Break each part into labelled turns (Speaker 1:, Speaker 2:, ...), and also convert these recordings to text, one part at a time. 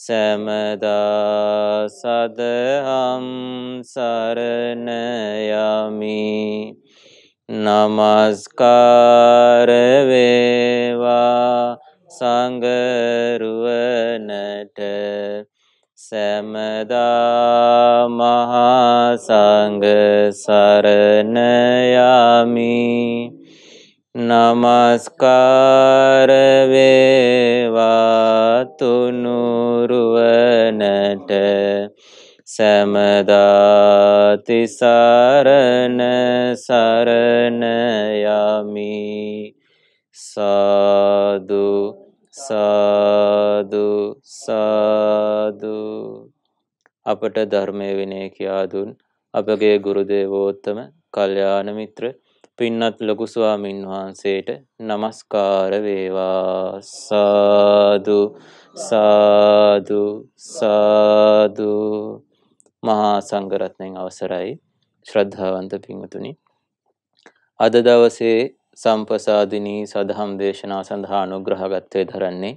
Speaker 1: සැමදා සදහම් සරණයමි නමස්කාරවේවා සංගරුවනට සැමදා මහාසංග සරණයමී නමස්කාර වේවා තුනුරුවනට සමදාති සරණ සරණ යමි සාදු සාදු සාදු
Speaker 2: අපට ධර්මය විනය කියා දුන් අපගේ ගුරුදේවෝත්තම කල්යාණ මිත්‍ර පින්නත් ලොකු ස්වාමින් වහන්සේට নমස්කාර වේවා සාදු සාදු සාදු මහා සංඝරත්නයන් අවසරයි ශ්‍රද්ධාවන්ත පින්වතුනි අද දවසේ සම්පසාදිනී සදහම් දේශනා සඳහා අනුග්‍රහගතේ දරන්නේ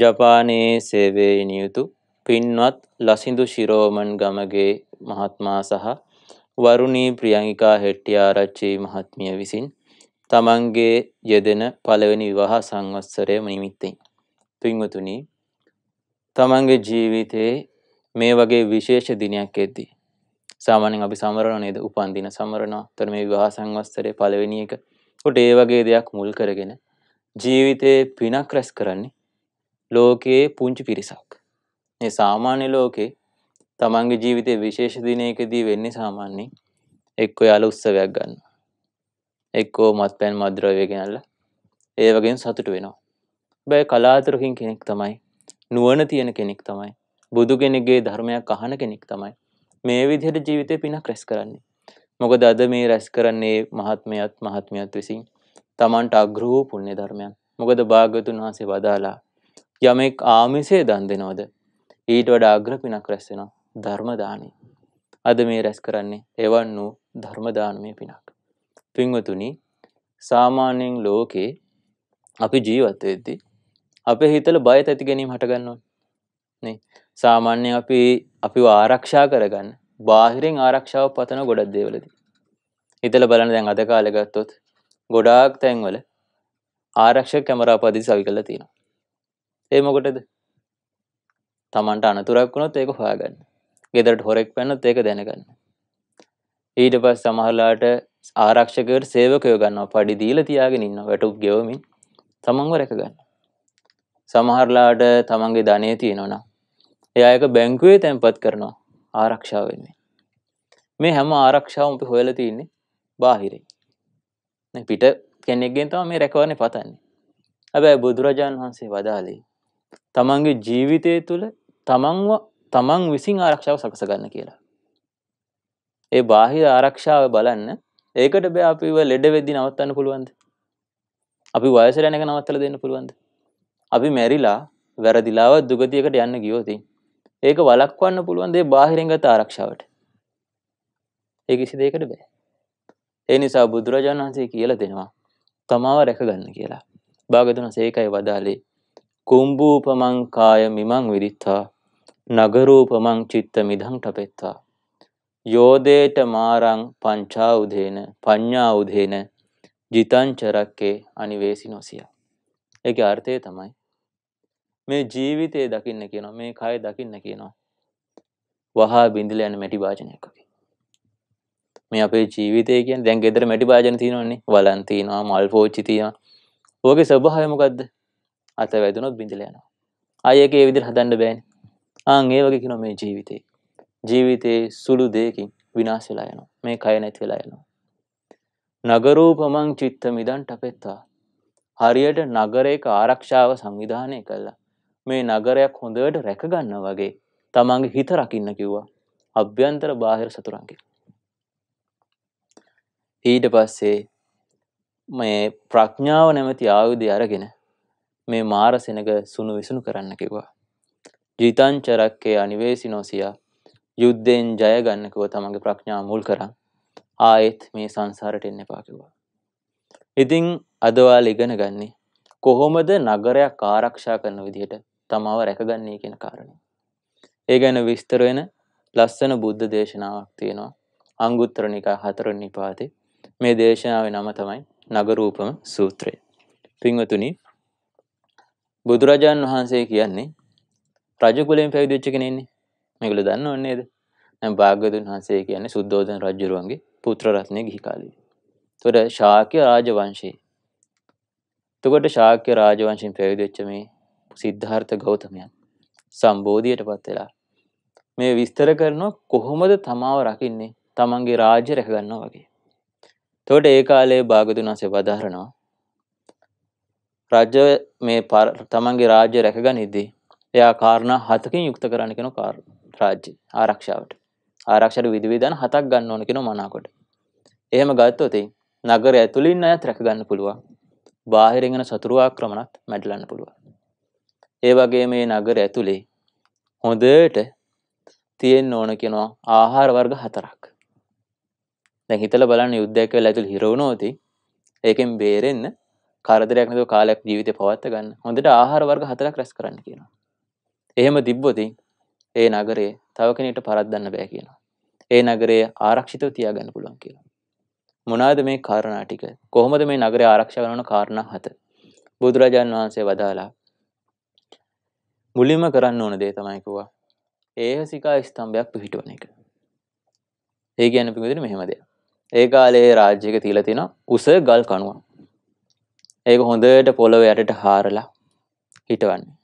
Speaker 2: ජපානයේ සේවයේ නියුතු පින්වත් ලසිඳු ශිරෝමන් ගමගේ මහත්මයා සහ වරුණී ප්‍රියංගිකා හෙට්ටිආරච්චි මහත්මිය විසින් තමන්ගේ යෙදෙන පළවෙනි විවාහ සංවත්සරය නිමිත්තෙන්. පින්වතුනි තමන්ගේ ජීවිතයේ මේ වගේ විශේෂ දිනයක් එද්දී. සාමානෙන් අපි සමරණ නේද උපන්දින සමරණවා තර මේ විවාහ සංවස්තරය පළවෙනි එක කොට ඒ වගේ දෙයක් මුල් කරගෙන ජීවිතයේ පිනක් රැස් කරන්නේ ලෝකයේ පුංචි පිරිසක්. මේ සාමාන්‍ය ලෝකේ තමන්ගේ ජීවිතය විශේෂ දිනයකදී වෙන්නේ සාමාන්‍යයෙන් එක්කෝ යාළ උත්සවයක් ගන්න. එක්කෝ මත්පැන් මද්‍රව්‍ය ගෙනල්ලා ඒ වගේම සතුට වෙනවා. හැබැයි කලාතුරකින් කෙනෙක් තමයි නුවණ තියෙන කෙනෙක් තමයි බුදු කෙනෙක්ගේ ධර්මයක් අහන කෙනෙක් තමයි මේ විදිහට ජීවිතේ පිනක් රැස් කරන්නේ. මොකද අද මේ රැස් කරන්නේ මහත්මයත් මහත්මියත් විසින් තමන්ට අග්‍ර වූ පුණ්‍ය ධර්මයන්. මොකද භාග්‍යතුන් වහන්සේ වදාලා යමෙක් ආමිෂයේ දන් දෙනවද ඊට වඩා අග්‍ර පිනක් රැස් වෙනවා. ධර්මදානය. අද මේ රැස් කරන්නේ එවන් වූ ධර්මදානමය පිනක්. පින්වතුනි සාමාන්‍යයෙන් ලෝකේ අපි ජීවත්වයද්දි අපේ හිතල බය ඇති ගැනීම හටගන්නවා සාමාන්‍යයෙන් අපි අපි ආරක්ෂා කරගන්න බාහිරෙන් ආරක්ෂාව පතන ගොඩක් දේවලද. හිතල බලන දැන් අද කාලගත්තොත් ගොඩාක් තැන්වල ආරක්ෂ කැමරාපදී සවි කල තියෙනවා. ඒ මොකටද තමන්ට අනතුරක් වුණොත් ඒක හොයාගන්න ගෙදරට හොරෙක් පැනොත් ඒක දැනගන්න. ඊට පස් සමහරලාට ආරක්ෂකවට සේවකයෝ ගන්නවා පඩි දීලා තියාගෙන ඉන්නවා වැටුප් ගෙවමින් තමන්ව රැක ගන්න. සමහරලාට තමන්ගේ ධනය තියෙනවා එයා ඒක බැංකුවේ තැන්පත් කරනවා ආරක්ෂාව වෙන්නේ. මේ හැම ආරක්ෂාවම අපි හොයලා තින්නේ බාහිරින්. නේ පිට කෙනෙක්ගෙන් තමයි මේ රැකවරණේ පතන්නේ. හැබැයි බුදුරජාන් වහන්සේ වදාළේ තමන්ගේ ජීවිතය තුළ තමන්ව තමන් විසින් ආරක්ෂාව සකස ගන්න කියලා. ඒ බාහිර ආරක්ෂාව බලන්න ඒකට බෑ අපිව ලෙඩ වෙද්දි නවත්තන්න පුළුවන්ද? අපි වයසට යන එක නවත්තලා දෙන්න පුළුවන්ද? අපි මැරිලා වැරදිලාව දුගතියකට යන්න ගියොත් ඒක වළක්වන්න පුළුවන් දේ බාහිරින් ගත ආරක්ෂාවට. ඒ කිසි දෙයකට බෑ. ඒ නිසා බුදුරජාණන් වහන්සේ කියලා දෙනවා තමාව රැකගන්න කියලා. භාගතුන සේකයි වදාලේ කුම්භූපමං කාය මිමං විරිත්තා නගරූපමං චිත්ත මිදං ටපෙත්වා. යෝදේට මාරං පංචා උදේන පඤ්ඥා උදේන ජිතංචරක්කේ අනිවේසි නොසිය. එක අර්ථය තමයි. මේ ජීවිතය දකින්න කියනවා මේ කය දකින්න කියනවා. වහා බිඳිල යන මැටි භාජනයකකි. මේ අපේ ජීවිතය කියෙන් දැන් ගෙදර මැටි භාජන තියනවන්නේ වලන්තිනවා මල් පෝච්චිතිය ඕගේ ස්වභායමකක්ද අත වැදුනොත් බිඳිල යනවා අයක විදිර හදන්න බෑන් ආන් ඒ වගේ කියනවා මේ ජීවිතේ. ජීවිතේ සුළු දෙයකින් විනාශ වෙලා යනවා. මේ කය නැති වෙලා යනවා. නගරූපමං චිත්ත මිදන් ටපෙත්තා. හරියට නගරයක ආරක්ෂාව සංවිධානය කළා. මේ නගරයක් හොඳට රැකගන්න වගේ තමන්ගේ හිත රකින්න කිව්වා. අභ්‍යන්තර බාහිර සතුරන්ගේ. ඊට පස්සේ මේ ප්‍රඥාව නැමැති ආයුධය අරගෙන මේ මාර සෙනඟ සුණු විසුණු කරන්න කිව්වා. ජීතංචරක්කේ අනිවේසිනෝසියා යුද්ධයෙන් ජයගන්නකව තමන්ගේ ප්‍රඥා මුල් කරන් ආයෙත් මේ සංසාරට එන්න එපා කිව්වා. ඉතින් අදවාල ඉගෙන ගන්නේ කොහොමද නගරයක් ආරක්ෂා කරන විදිහට තමාව රැකගන්නේ කියන කාරණය. ඒ ගැන විස්තර වෙන ලස්සන බුද්ධ දේශනාවක් තියෙනවා අංගුත්තර නිකා හතරවෙනි නිපාතේ. මේ දේශනාවේ නම තමයි නගරූපම සූත්‍රය. පින්වතුනි බුදුරජාන් වහන්සේ කියන්නේ රජ කුලයෙන් පැවිදි වෙච්ච කෙනෙන්නේ. මේගොල්ලෝ දන්නව නේද? දැන් භාග්‍යවතුන් වහන්සේ කියන්නේ සුද්ධෝදන රජුරුවන්ගේ පුත්‍ර රත්නයේ ගිහි කාලේ. එතකොට ශාක්‍ය රාජවංශේ. එතකොට ශාක්‍ය රාජවංශයෙන් පැවිදි වෙච්ච මේ සිද්ධාර්ථ ගෞතමයන් සම්බෝධියටපත් වෙලා මේ විස්තර කරනවා කොහොමද තමාව රකින්නේ? තමන්ගේ රාජ්‍ය රැක ගන්නවා වගේ. එතකොට ඒ කාලේ භාග්‍යවතුන් වහන්සේ වදාහරනවා රජ මේ තමන්ගේ රාජ්‍ය රැකගනිද්දී එයා කාරණා හතකින් යුක්ත කරන්න කෙන රාජ්‍ය ආරක්ෂාවට ආරක්ෂට විදිවිධන හතක් ගන්න ඕන කෙන මනාකොට. එහෙම ගත්තොති නගර ඇතුළින් අයත් රැකගන්න පුළුවන් බාහිරගෙන සතුරුවා ක්‍රමණත් මැඩලන්න පුළුවන්. ඒ වගේ මේ නගර ඇතුළේ හොඳට තියෙන් ඕන කෙනවා ආහාර වර්ග හතරක්. දැ හිතල බලන්න යුද්ධැක ඇතුළ හිරවුණෝති ඒකෙන් බේරෙන්න්න කරදරයක් නතු කාලයක් ජීවිත පවත්ත ගන්න හොඳට ආහාර වර්ග හතරක් රැස් කරන්න කියනවා. එහෙම තිබ්බොතින් ඒ නගරේ තව කෙනෙක්ට පරද්දන්න බෑ කියනවා. ඒ නගරය ආරක්ෂිතව තියාගන්න පුළුවන් කියලා. මොනවාද මේ කාරණා ටික? කොහොමද මේ නගරය ආරක්ෂා කරන කාරණා හත? බුදුරජාන් වහන්සේ වදාලා මුලින්ම කරන්න ඕන දේ තමයි කිව්වා. ඒහසිකා ස්තම්භයක් පිහිටවන එක. ඒ කියන්නේ පිටුදින මෙහෙම දෙයක්. ඒ කාලේ රාජ්‍යයක තියලා තිනවා උස ගල් කණුවක්. ඒක හොඳට පොළොව යටට හාරලා හිටවන්නේ.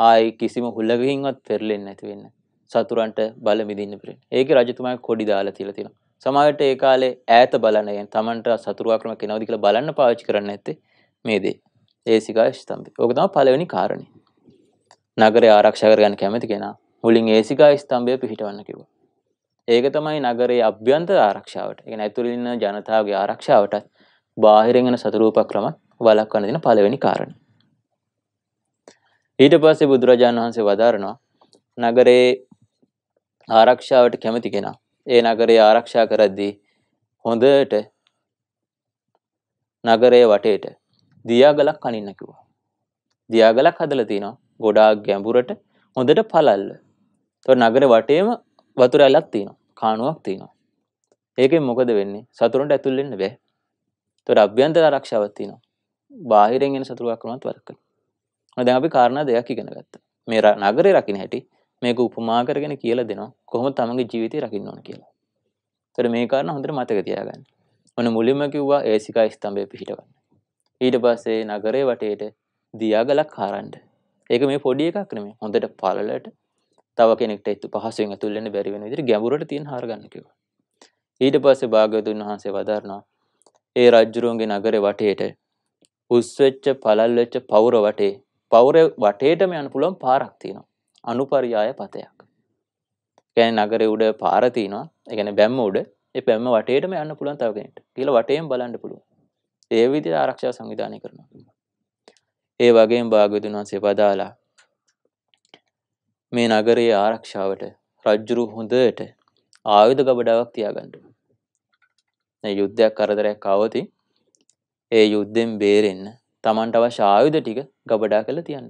Speaker 2: ආයි කිසිම හුල්ලගහින්වත් පෙරලෙන්නේ නැති වෙන්න. සතුරන්ට බල මිදින්න පිළින්. ඒකේ රජතුමා කොඩි දාලා තියලා තියෙනවා. සමහරට ඒ කාලේ ඈත බලනයෙන් Tamanට සතුරු ආක්‍රමණ කෙනවද කියලා බලන්න පාවිච්චි කරන්න ඇත්තේ මේ දේ. ඒ සිගා ස්තම්භය. ඕක තමයි පළවෙනි කාරණේ. නගරය ආරක්ෂා කරගන්න කැමති කෙනා මුලින් ඒ සිගා ස්තම්භය පිහිටවන්න කිව්වා. ඒක තමයි නගරයේ අභ්‍යන්තර ආරක්ෂාවට. ඒ කියන්නේ ඇතුළේ ඉන්න ජනතාවගේ ආරක්ෂාවටත් බාහිරෙන් එන සතුරු උපක්‍රම වළක්වන්න දෙන පළවෙනි කාරණේ. ඊට පස්සේ බුදුරජාණන් වහන්සේ වදාරනවා නගරේ ආරක්ෂාවට කැමති කෙනා ඒ නගරේ ආරක්ෂා කරද්දී හොඳට නගරයේ වටේට දියාගලක් කනින්න කිව්වා. දියාගලක් හදලා තිනවා ගොඩාක් ගැඹුරට හොඳට පළල්ල. ඒතොර නගරේ වටේම වතුර ඇලක් තියෙනවා. කාණුවක් තියෙනවා. ඒකෙන් මොකද වෙන්නේ? සතුරන්ට ඇතුල් වෙන්න බෑ. ඒතොර අභ්‍යන්තර ආරක්ෂාවක් තියෙනවා. බාහිරෙන් එන සතුරක් වුණත් වරක. දැන් අපි කාරණා දෙයක් ඉගෙන ගත්තා. මේ නගරේ රකින්න හැටි මේක උපමා කරගෙන කියලා දෙනවා. කොහොමද තමන්ගේ ජීවිතය රකින්න ඕන කියලා. ඒතර මේ කාරණා හොඳට මතක තියාගන්න. ඔන්න මුලින්ම කිව්වා ඒසිකා ස්තම්භය පිහිටවන්න. ඊට පස්සේ නගරේ වටේට දියාගලක් හරන්න. ඒක මේ පොඩි එකක් නෙමෙයි. හොඳට පළලට තව කෙනෙක්ට ඒත් පහසුවෙන් ඇතුල් වෙන්න බැරි වෙන විදිහට ගැඹුරට තියෙන හාර ගන්න කිව්වා. ඊට පස්සේ භාග්‍යවතුන් වහන්සේ වදාරනවා ඒ රජුරුවන්ගේ නගරේ වටේට උස් වෙච්ච පළල් වෙච්ච පවුර වටේ පවුර වටේටම යන පුළුවන් පාරක් තියෙනවා. අනුපරියාය පතයක්. කියන්නේ නගරේ උඩ පාර තියෙනවා. ඒ කියන්නේ බැම්ම උඩ ඒ බැම්ම වටේටම යන්න පුළුවන් තව කෙනෙක්ට. කියලා වටේම බලන්න පුළුවන්. ඒ විදිහට ආරක්ෂාව සංවිධානය කරනවා. ඒ වගේම භාග්‍යවතුන් වහන්සේ පදාලා මේ නගරයේ ආරක්ෂාවට රජ්ජුරු හොඳට ආයුධ ගබඩාවක් තියාගන්න. මේ යුද්ධයක් කරදරයක් ආවොතින් ඒ යුද්ධෙන් බේරෙන්න තමන්ට අවශ්‍ය ආයුධ ටික ගබඩා කරලා තියන්න.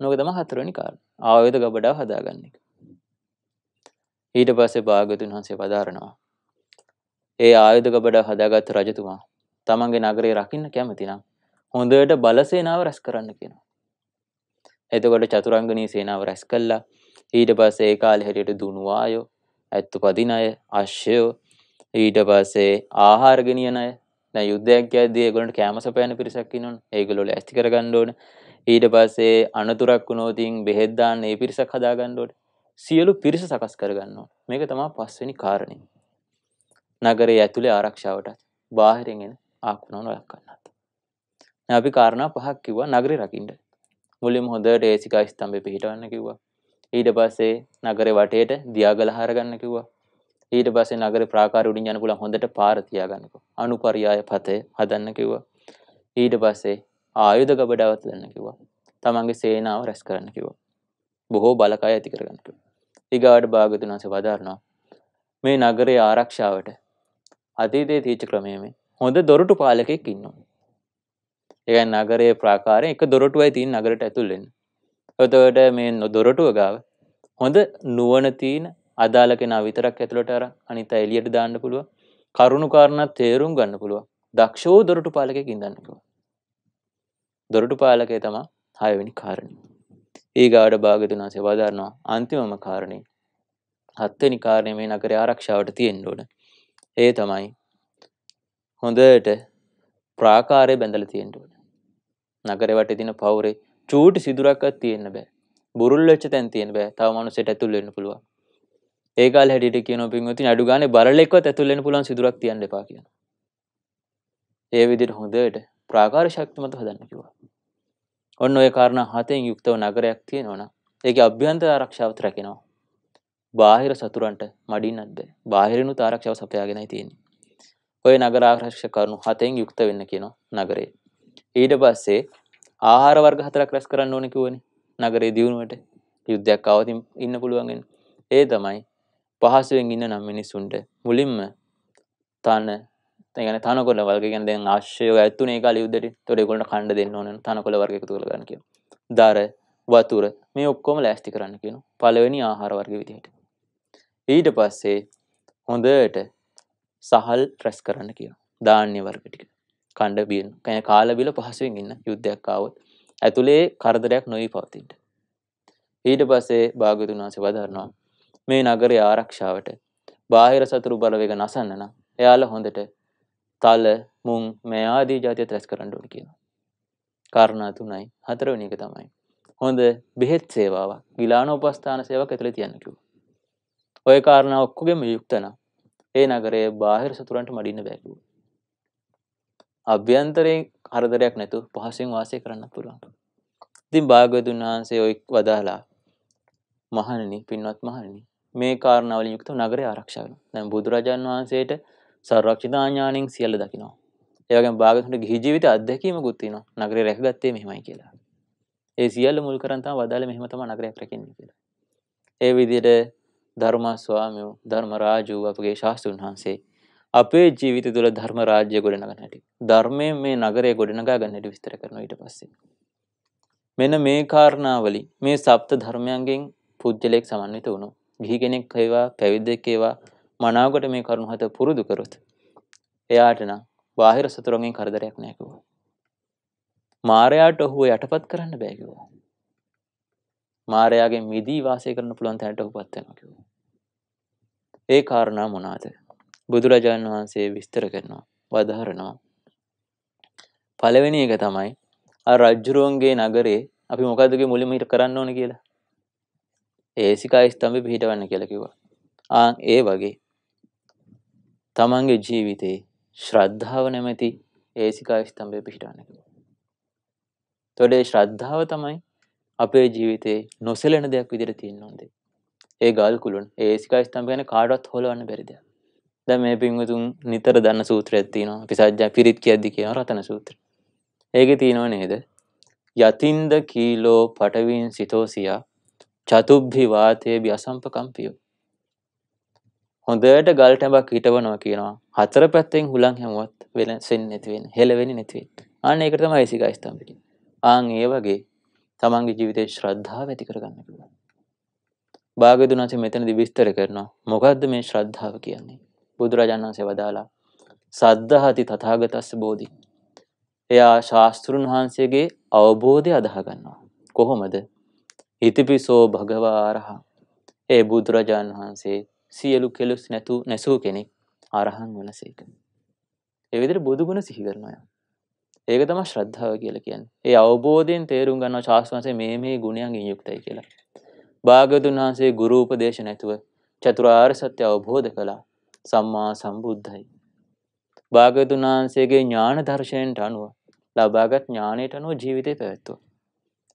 Speaker 2: නෝක තමයි හතරවෙනි කාරණා. ආයුධ ගබඩා හදාගන්න එක. ඊට පස්සේ භාග්‍යතුන් වහන්සේ වදාරනවා. ඒ ආයුධ ගබඩා හදාගත් රජතුමා තමන්ගේ නගරේ රකින්න කැමති නම් හොඳට බලසේනාව රැස් කරන්න කියනවා. එතකොට චතුරංගනී සේනාව රැස් කළා. ඊට පස්සේ ඒ කාලේ හැටියට දුනුවායෝ, ඇත්තු පදින අය, අශ්‍යයෝ, ඊට පස්සේ ආහාර ගෙනියන අය, දැන් යුද්ධයක් යද්දී ඒගොල්ලන්ට කෑම සපයන පිරිසක් ඉන්නවනේ. ඒගොල්ලෝ ලෑස්ති කරගන්න ඕනේ. ඊට පස්සේ අනතුරක් වුණොත් ඉතින් බෙහෙත් දාන්න ඒ පිරිසක් හදාගන්න ඕනේ. සියලු පිරිස සකස් කරගන්න ඕනේ. මේක තමයි පස්වෙනි කාරණේ. නගරයේ ඇතුලේ ආරක්ෂාවටත් බාහිරින් එන ආක්‍රමණ වළක්වන්නත්. දැන් අපි කාරණා පහක් කිව්වා නගරේ රකින්න. මුලින්ම හොඳට ඒසිකා ස්තම්භේ පිහිටවන්න කිව්වා. ඊට පස්සේ නගරේ වටේට දියාගල හරගන්න කිව්වා. ඊට පස්සේ නගර ප්‍රාකාර උඩින් යන්න පුළුවන් හොඳට පාර තියාගන්නකෝ. අනුපරියාය පතේ හදන්න කිව්වා. ඊට පස්සේ ආයුධ ගබඩාවත් දෙන්න කිව්වා. තමන්ගේ සේනාව රැස් කරන්න කිව්වා. බොහෝ බලකාය ඇති කරගන්න කිව්වා. ඊගාඩ භාගතුන් වහන්සේ වදාරනවා මේ නගරයේ ආරක්ෂාවට අතීතයේ තීච්ච ක්‍රමයේ මේ හොඳ දොරටු පාලකෙක් ඉන්නවා. ඒ කියන්නේ නගරයේ ප්‍රාකාරයෙන් එක දොරටුවයි තියෙන නගරයට ඇතුල් වෙන්න. එතකොට මේ දොරටුව ගාව හොඳ නුවණ තියෙන අදාළ කෙනා විතරක් ඇතුළට අර අනිත් අය එළියට දාන්න පුළුවන්. කරුණු කාරණා තේරුම් ගන්න පුළුවන්. දක්ෂෝ දොරටු පාලකයෙක් ඉඳන්න කිව්වා. දොරටු පාලකය තමයි හයවෙනි කාරණේ. ඊගාඩ භාගතුනාසේ වදාරනවා අන්තිමම කාරණේ. හත්වෙනි කාරණේ මේ නගරේ ආරක්ෂාවට තියෙන්න ඕන. ඒ තමයි හොඳට ප්‍රාකාරය බැඳලා තියෙන්න ඕන. නගරේ වටේ තියෙන පවුරේ චූටි සිදුරක්වත් තියෙන්න බෑ. බුරුල් වෙච්ච තැන් තියෙන්න බෑ. තව මිනිස්සෙක් ඇතුල් වෙන්න පුළුවන්. ඒකල් හැටියට කියන පින්වතුනි අඩු ගානේ බරලෙක්වත් ඇතුල් වෙන්න පුළුවන් සිදුරක් තියන්න එපා කියන. ඒ විදිහට හොඳට ප්‍රාකාර ශක්තිමත් හදන්න කිව්වා. ඔන්න ඔය කාරණා හතෙන් යුක්තව නගරයක් තියෙනවා නම් ඒකේ අභ්‍යන්තර ආරක්ෂාවත් රැකෙනවා. බාහිර සතුරන්ට මඩින්නත් බෑ. බාහිරිනුත් ආරක්ෂාව සපයාගෙනයි තියෙන්නේ. ඔය නගර ආරක්ෂක කරුණු හතෙන් යුක්ත වෙන්න කියනවා නගරේ. ඊට පස්සේ ආහාර වර්ග හතරක් රැස් කරන්න ඕනේ කිව්වනේ. නගරේ දියුණුවට යුද්ධයක් ආවොත් ඉන්න පුළුවන් ඒ තමයි පහසුවෙන් ඉන්න නම් මිනිස්සුන්ට මුලින්ම තන ගැන තනකොල වර්ගගෙන දැන් ආශ්‍යය ඇත්තුනේ කාල යුද්ධට තොරෙකොලට කණ්ඩ දෙන්න ඕන තනකොල වර්ග එකතු කරගන්න කියන. දර වතුර මේ ඔක්කොම ලෑස්ති කරන්න කියන පළවෙනි ආහාර වර්ග විදිහට. ඊට පස්සේ හොඳට සහල් ප්‍රැස් කරන්න කියන ධාන්‍ය වර්ග ටික. කණ්ඩ බියන කෑ කාලබිල පහසුවෙන් ඉන්න යුද්ධයක් ආවොත් ඇතුලේ කරදරයක් නොවී පවතින්න. ඊට පස්සේ භාග්‍යතුන් වහන්සේ වදාරනවා මේ නගරය ආරක්ෂාවට බාහිර සතුරු බලවේග නසන්න නම් එයාලා හොඳට තල මුං මේ ආදී જાතිය ත්‍රස් කරන්න ඕනේ කියනවා. කාරණා තුනයි හතරවෙනි එක තමයි හොඳ බෙහෙත් සේවාවක් ගිලාන උපස්ථාන සේවක ඇතුළේ තියන්න කිව්වා. ওই කාරණා ඔක්කොගෙම යුක්ත නම් ඒ නගරයේ බාහිර සතුරන්ට මඩින්න බෑ කිව්වා. අභ්‍යන්තරයෙන් හරදරයක් නැතු පහසෙන් වාසය කරන්න පුළුවන්. ඉතින් භාග්‍යවතුන් වහන්සේ ඔයි වදාලා මහණනි පින්වත් මහණනි මේ කාරණාවලින් යුක්තව නගරය ආරක්ෂා වෙනවා. දැන් බුදුරජාන් වහන්සේට සංරක්ෂිතා ඥාණයෙන් සියල්ල දකිනවා. ඒ වගේම භාගතුන්ට ගිහි ජීවිත අත්දැකීමකුත් තියෙනවා. නගරය රැකගත්තේ මෙහෙමයි කියලා. ඒ සියල්ල මුල් කරන් තමයි වදාළේ මෙහෙම තමයි නගරයක් රැකෙන්නේ කියලා. ඒ විදිහට ධර්ම ස්වාමියෝ ධර්ම රාජු අපගේ ශාස්ත්‍රුන් වහන්සේ අපේ ජීවිත තුළ ධර්ම රාජ්‍ය ගොඩනගන හැටි. ධර්මයෙන් මේ නගරය ගොඩනගා ගන්න හැටි විස්තර කරනවා ඊට පස්සේ. මෙන්න මේ කාරණාවලි මේ සප්ත ධර්මයන්ගෙන් පුජ්‍යලයක් සමන්විත වුණා. ගිහි කෙනෙක් ඒවා පැවිද්දෙක් ඒවා මනාවකට මේ කරුණු හත පුරුදු කරොත් එයාට නම් බාහිර සතුරන්ගෙන් කරදරයක් නැහැ කිව්වා. මාරයාට ඔහුව යටපත් කරන්න බෑ කිව්වා. මාරයාගෙන් මිදී වාසය කරන්න පුළුවන් තැනට ඔහුපත් වෙනවා කිව්වා. ඒ කාරණා මොනවාද? බුදුරජාණන් වහන්සේ විස්තර කරනවා, වදාහරනවා. පළවෙනි එක තමයි අර රජුරුවන්ගේ නගරේ අපි මොකද්ද මුලින්ම හිට කරන්න ඕනේ කියලා. ඒසිකා ස්තම්භ පිහිටවන්න කියලකිවා ආං ඒ වගේ තමන්ගේ ජීවිතේ ශ්‍රද්ධාව නැමැති ඒසිකා ස්තම්භය පිහිටවන්න තොඩේ ශ්‍රද්ධාව තමයි අපේ ජීවිතේ නොසෙලෙන දෙයක් විදිහට තියෙන්න ඕනේ. ඒ ගල් කුළුණ ඒ ඒසිකා ස්තම්භ ගැන කාටවත් හොලවන්න බැරි දෙයක්. දැන් මේ පින්වතුන් නිතර දන්න සූත්‍රයක් තියෙනවා. පිසජ්ජා පිරිත් කියද්දි කියන රතන සූත්‍රය. ඒකේ තියෙනව නේද? යතින්ද කීලෝ පටවින් සිතෝසියා චතුබ්හි වාතේබි අසම්පකම්පියෝ. හොඳට ගල් ටැඹක් හිටවනවා කියනවා. හතර පැත්තෙන් හුලං හැමුවත් වෙනසෙන්නේ නැති වෙන, හෙලවෙන්නේ නැති වෙන්නේ. අන්න ඒක තමයි ඓසිකායිස්තම් කියන්නේ. ආන් ඒ වගේ තමන්ගේ ජීවිතේ ශ්‍රද්ධාව ඇති කරගන්න පුළුවන්. භාග්‍යවතුන් මෙතනදී විස්තර කරනවා මොකද්ද මේ ශ්‍රද්ධාව කියන්නේ? බුදුරජාණන් වහන්සේ වදාලා සද්ධාති තථාගතස්ස බෝධි. එයා ශාස්ත්‍රුන් වහන්සේගේ අවබෝධය අදාහ ගන්නවා. කොහොමද? හිතපිසෝ භගවාරහ. ඒ බුදුරජාණන් වහන්සේ සියලු කෙලුස් නැතු නැසූ කෙනෙක් අරහන් වනසේක. ඒ විදිහට බුදු ගුණ සිහි කරනවා. ඒක තමයි ශ්‍රද්ධාව කියලා කියන්නේ. ඒ අවබෝධයෙන් තේරුම් ගන්නවා ශාස්ත්‍රයේ මේ මේ ගුණයන්ගෙන් යුක්තයි කියලා. භාගතුන් වහන්සේ ගුරු උපදේශ නැතුව චතුරාර්ය සත්‍ය අවබෝධ කළා. සම්මා සම්බුද්ධයි. භාගතුන් වහන්සේගේ ඥාන දර්ශනයට අනුව ලබාගත් ඥානයට අනුව ජීවිතය පැවැත්වුවා.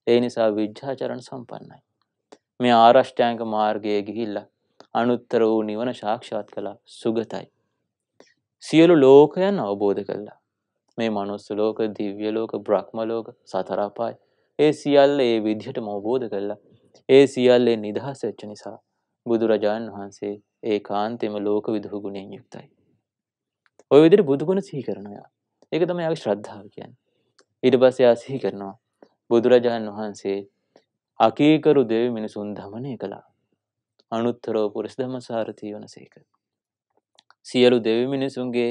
Speaker 2: ඒ නිසා විද්‍යාචරණ සම්පන්නයි. මේ ආරෂ්ඨාංග මාර්ගයේ ගිහිල්ලා අනුත්තර වූ නිවන සාක්ෂාත් කළා සුගතයි. සියලු ලෝකයන් අවබෝධ කළා. මේ manuss ලෝක, දිව්‍ය ලෝක, බ්‍රහ්ම ලෝක, සතර අපාය ඒ සියල්ල ඒ විදිහටම අවබෝධ කළා. ඒ සියල්ලේ නිදහස් වෙච්ච නිසා බුදුරජාණන් වහන්සේ ඒකාන්තෙම ලෝක විදුහ ගුණයෙන් යුක්තයි. ඔය විදිහට බුදු ගුණ සිහි කරනවා. ඒක තමයි යාගේ ශ්‍රද්ධාව කියන්නේ. ඊට පස්සේ යා සිහි කරනවා බුදුරජාණන් වහන්සේ අකීකරු දෙව මිනිසුන් දමනය කළා. අනුත්තරෝ පුරස් ධමසාරතිී වන සේක. සියලු දෙවි මිනිසුන්ගේ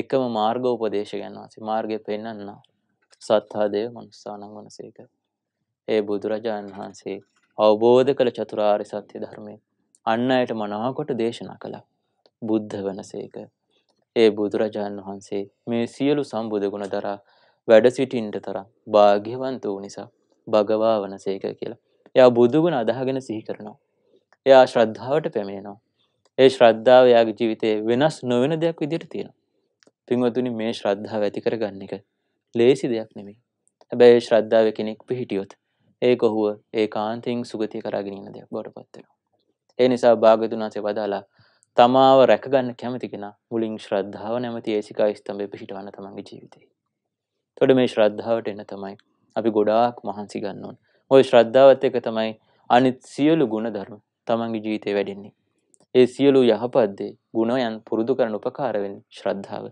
Speaker 2: එකම මාර්ග උපදේශ ගැන්වාසේ මාර්ගය පෙන්න්නා සත්හා දෙව මනුස්සානං වන සේක. ඒ බුදුරජාණන් වහන්සේ අවබෝධ කළ චතුරාරි සත්‍ය ධර්මය අන්න අයට මනාකොට දේශනා කළා බුද්ධ වන සේක. ඒ බුදුරජාණන් වහන්සේ මේ සියලු සම්බුධ ගුණ දරා වැඩ සිටින්ට තරම් භාග්‍යවන්ත වූ නිසා භගවා වනසේක කියලා. එයා බුදුගුණ අදහගෙන සිහි කරනවා. එයා ශ්‍රද්ධාවට පැමිණෙනවා. ඒ ශ්‍රද්ධාව එයාගේ ජීවිතේ වෙනස් නොවන දෙයක් විදිහට තියෙනවා. පින්වතුනි මේ ශ්‍රද්ධාව ඇති කරගන්න එක ලේසි දෙයක් නෙමෙයි. හැබැයි ඒ ශ්‍රද්ධාව කෙනෙක් පිහිටියොත් ඒක ඔහුව ඒකාන්තයෙන් සුගතිය කරගෙන යන දෙයක් බවට පත් වෙනවා. ඒ නිසා භාග්‍යතුන් වහන්සේ වදාලා තමාව රැකගන්න කැමති කෙනා මුලින් ශ්‍රද්ධාව නැමැති ඒසිකා ස්තම්භය පිහිටවන්න තමන්ගේ ජීවිතේ. තොට මේ ශ්‍රද්ධාවට එන තමයි අපි ගොඩාක් මහන්සි ගන්න ඕන. ওই ශ්‍රද්ධාවත් එක තමයි අනිත් සියලු ಗುಣධර්ම තමන්ගේ ජීවිතේ වැඩෙන්නේ. ඒ සියලු යහපත් දේ ගුණයන් පුරුදු කරන උපකාර වෙන්නේ ශ්‍රද්ධාව.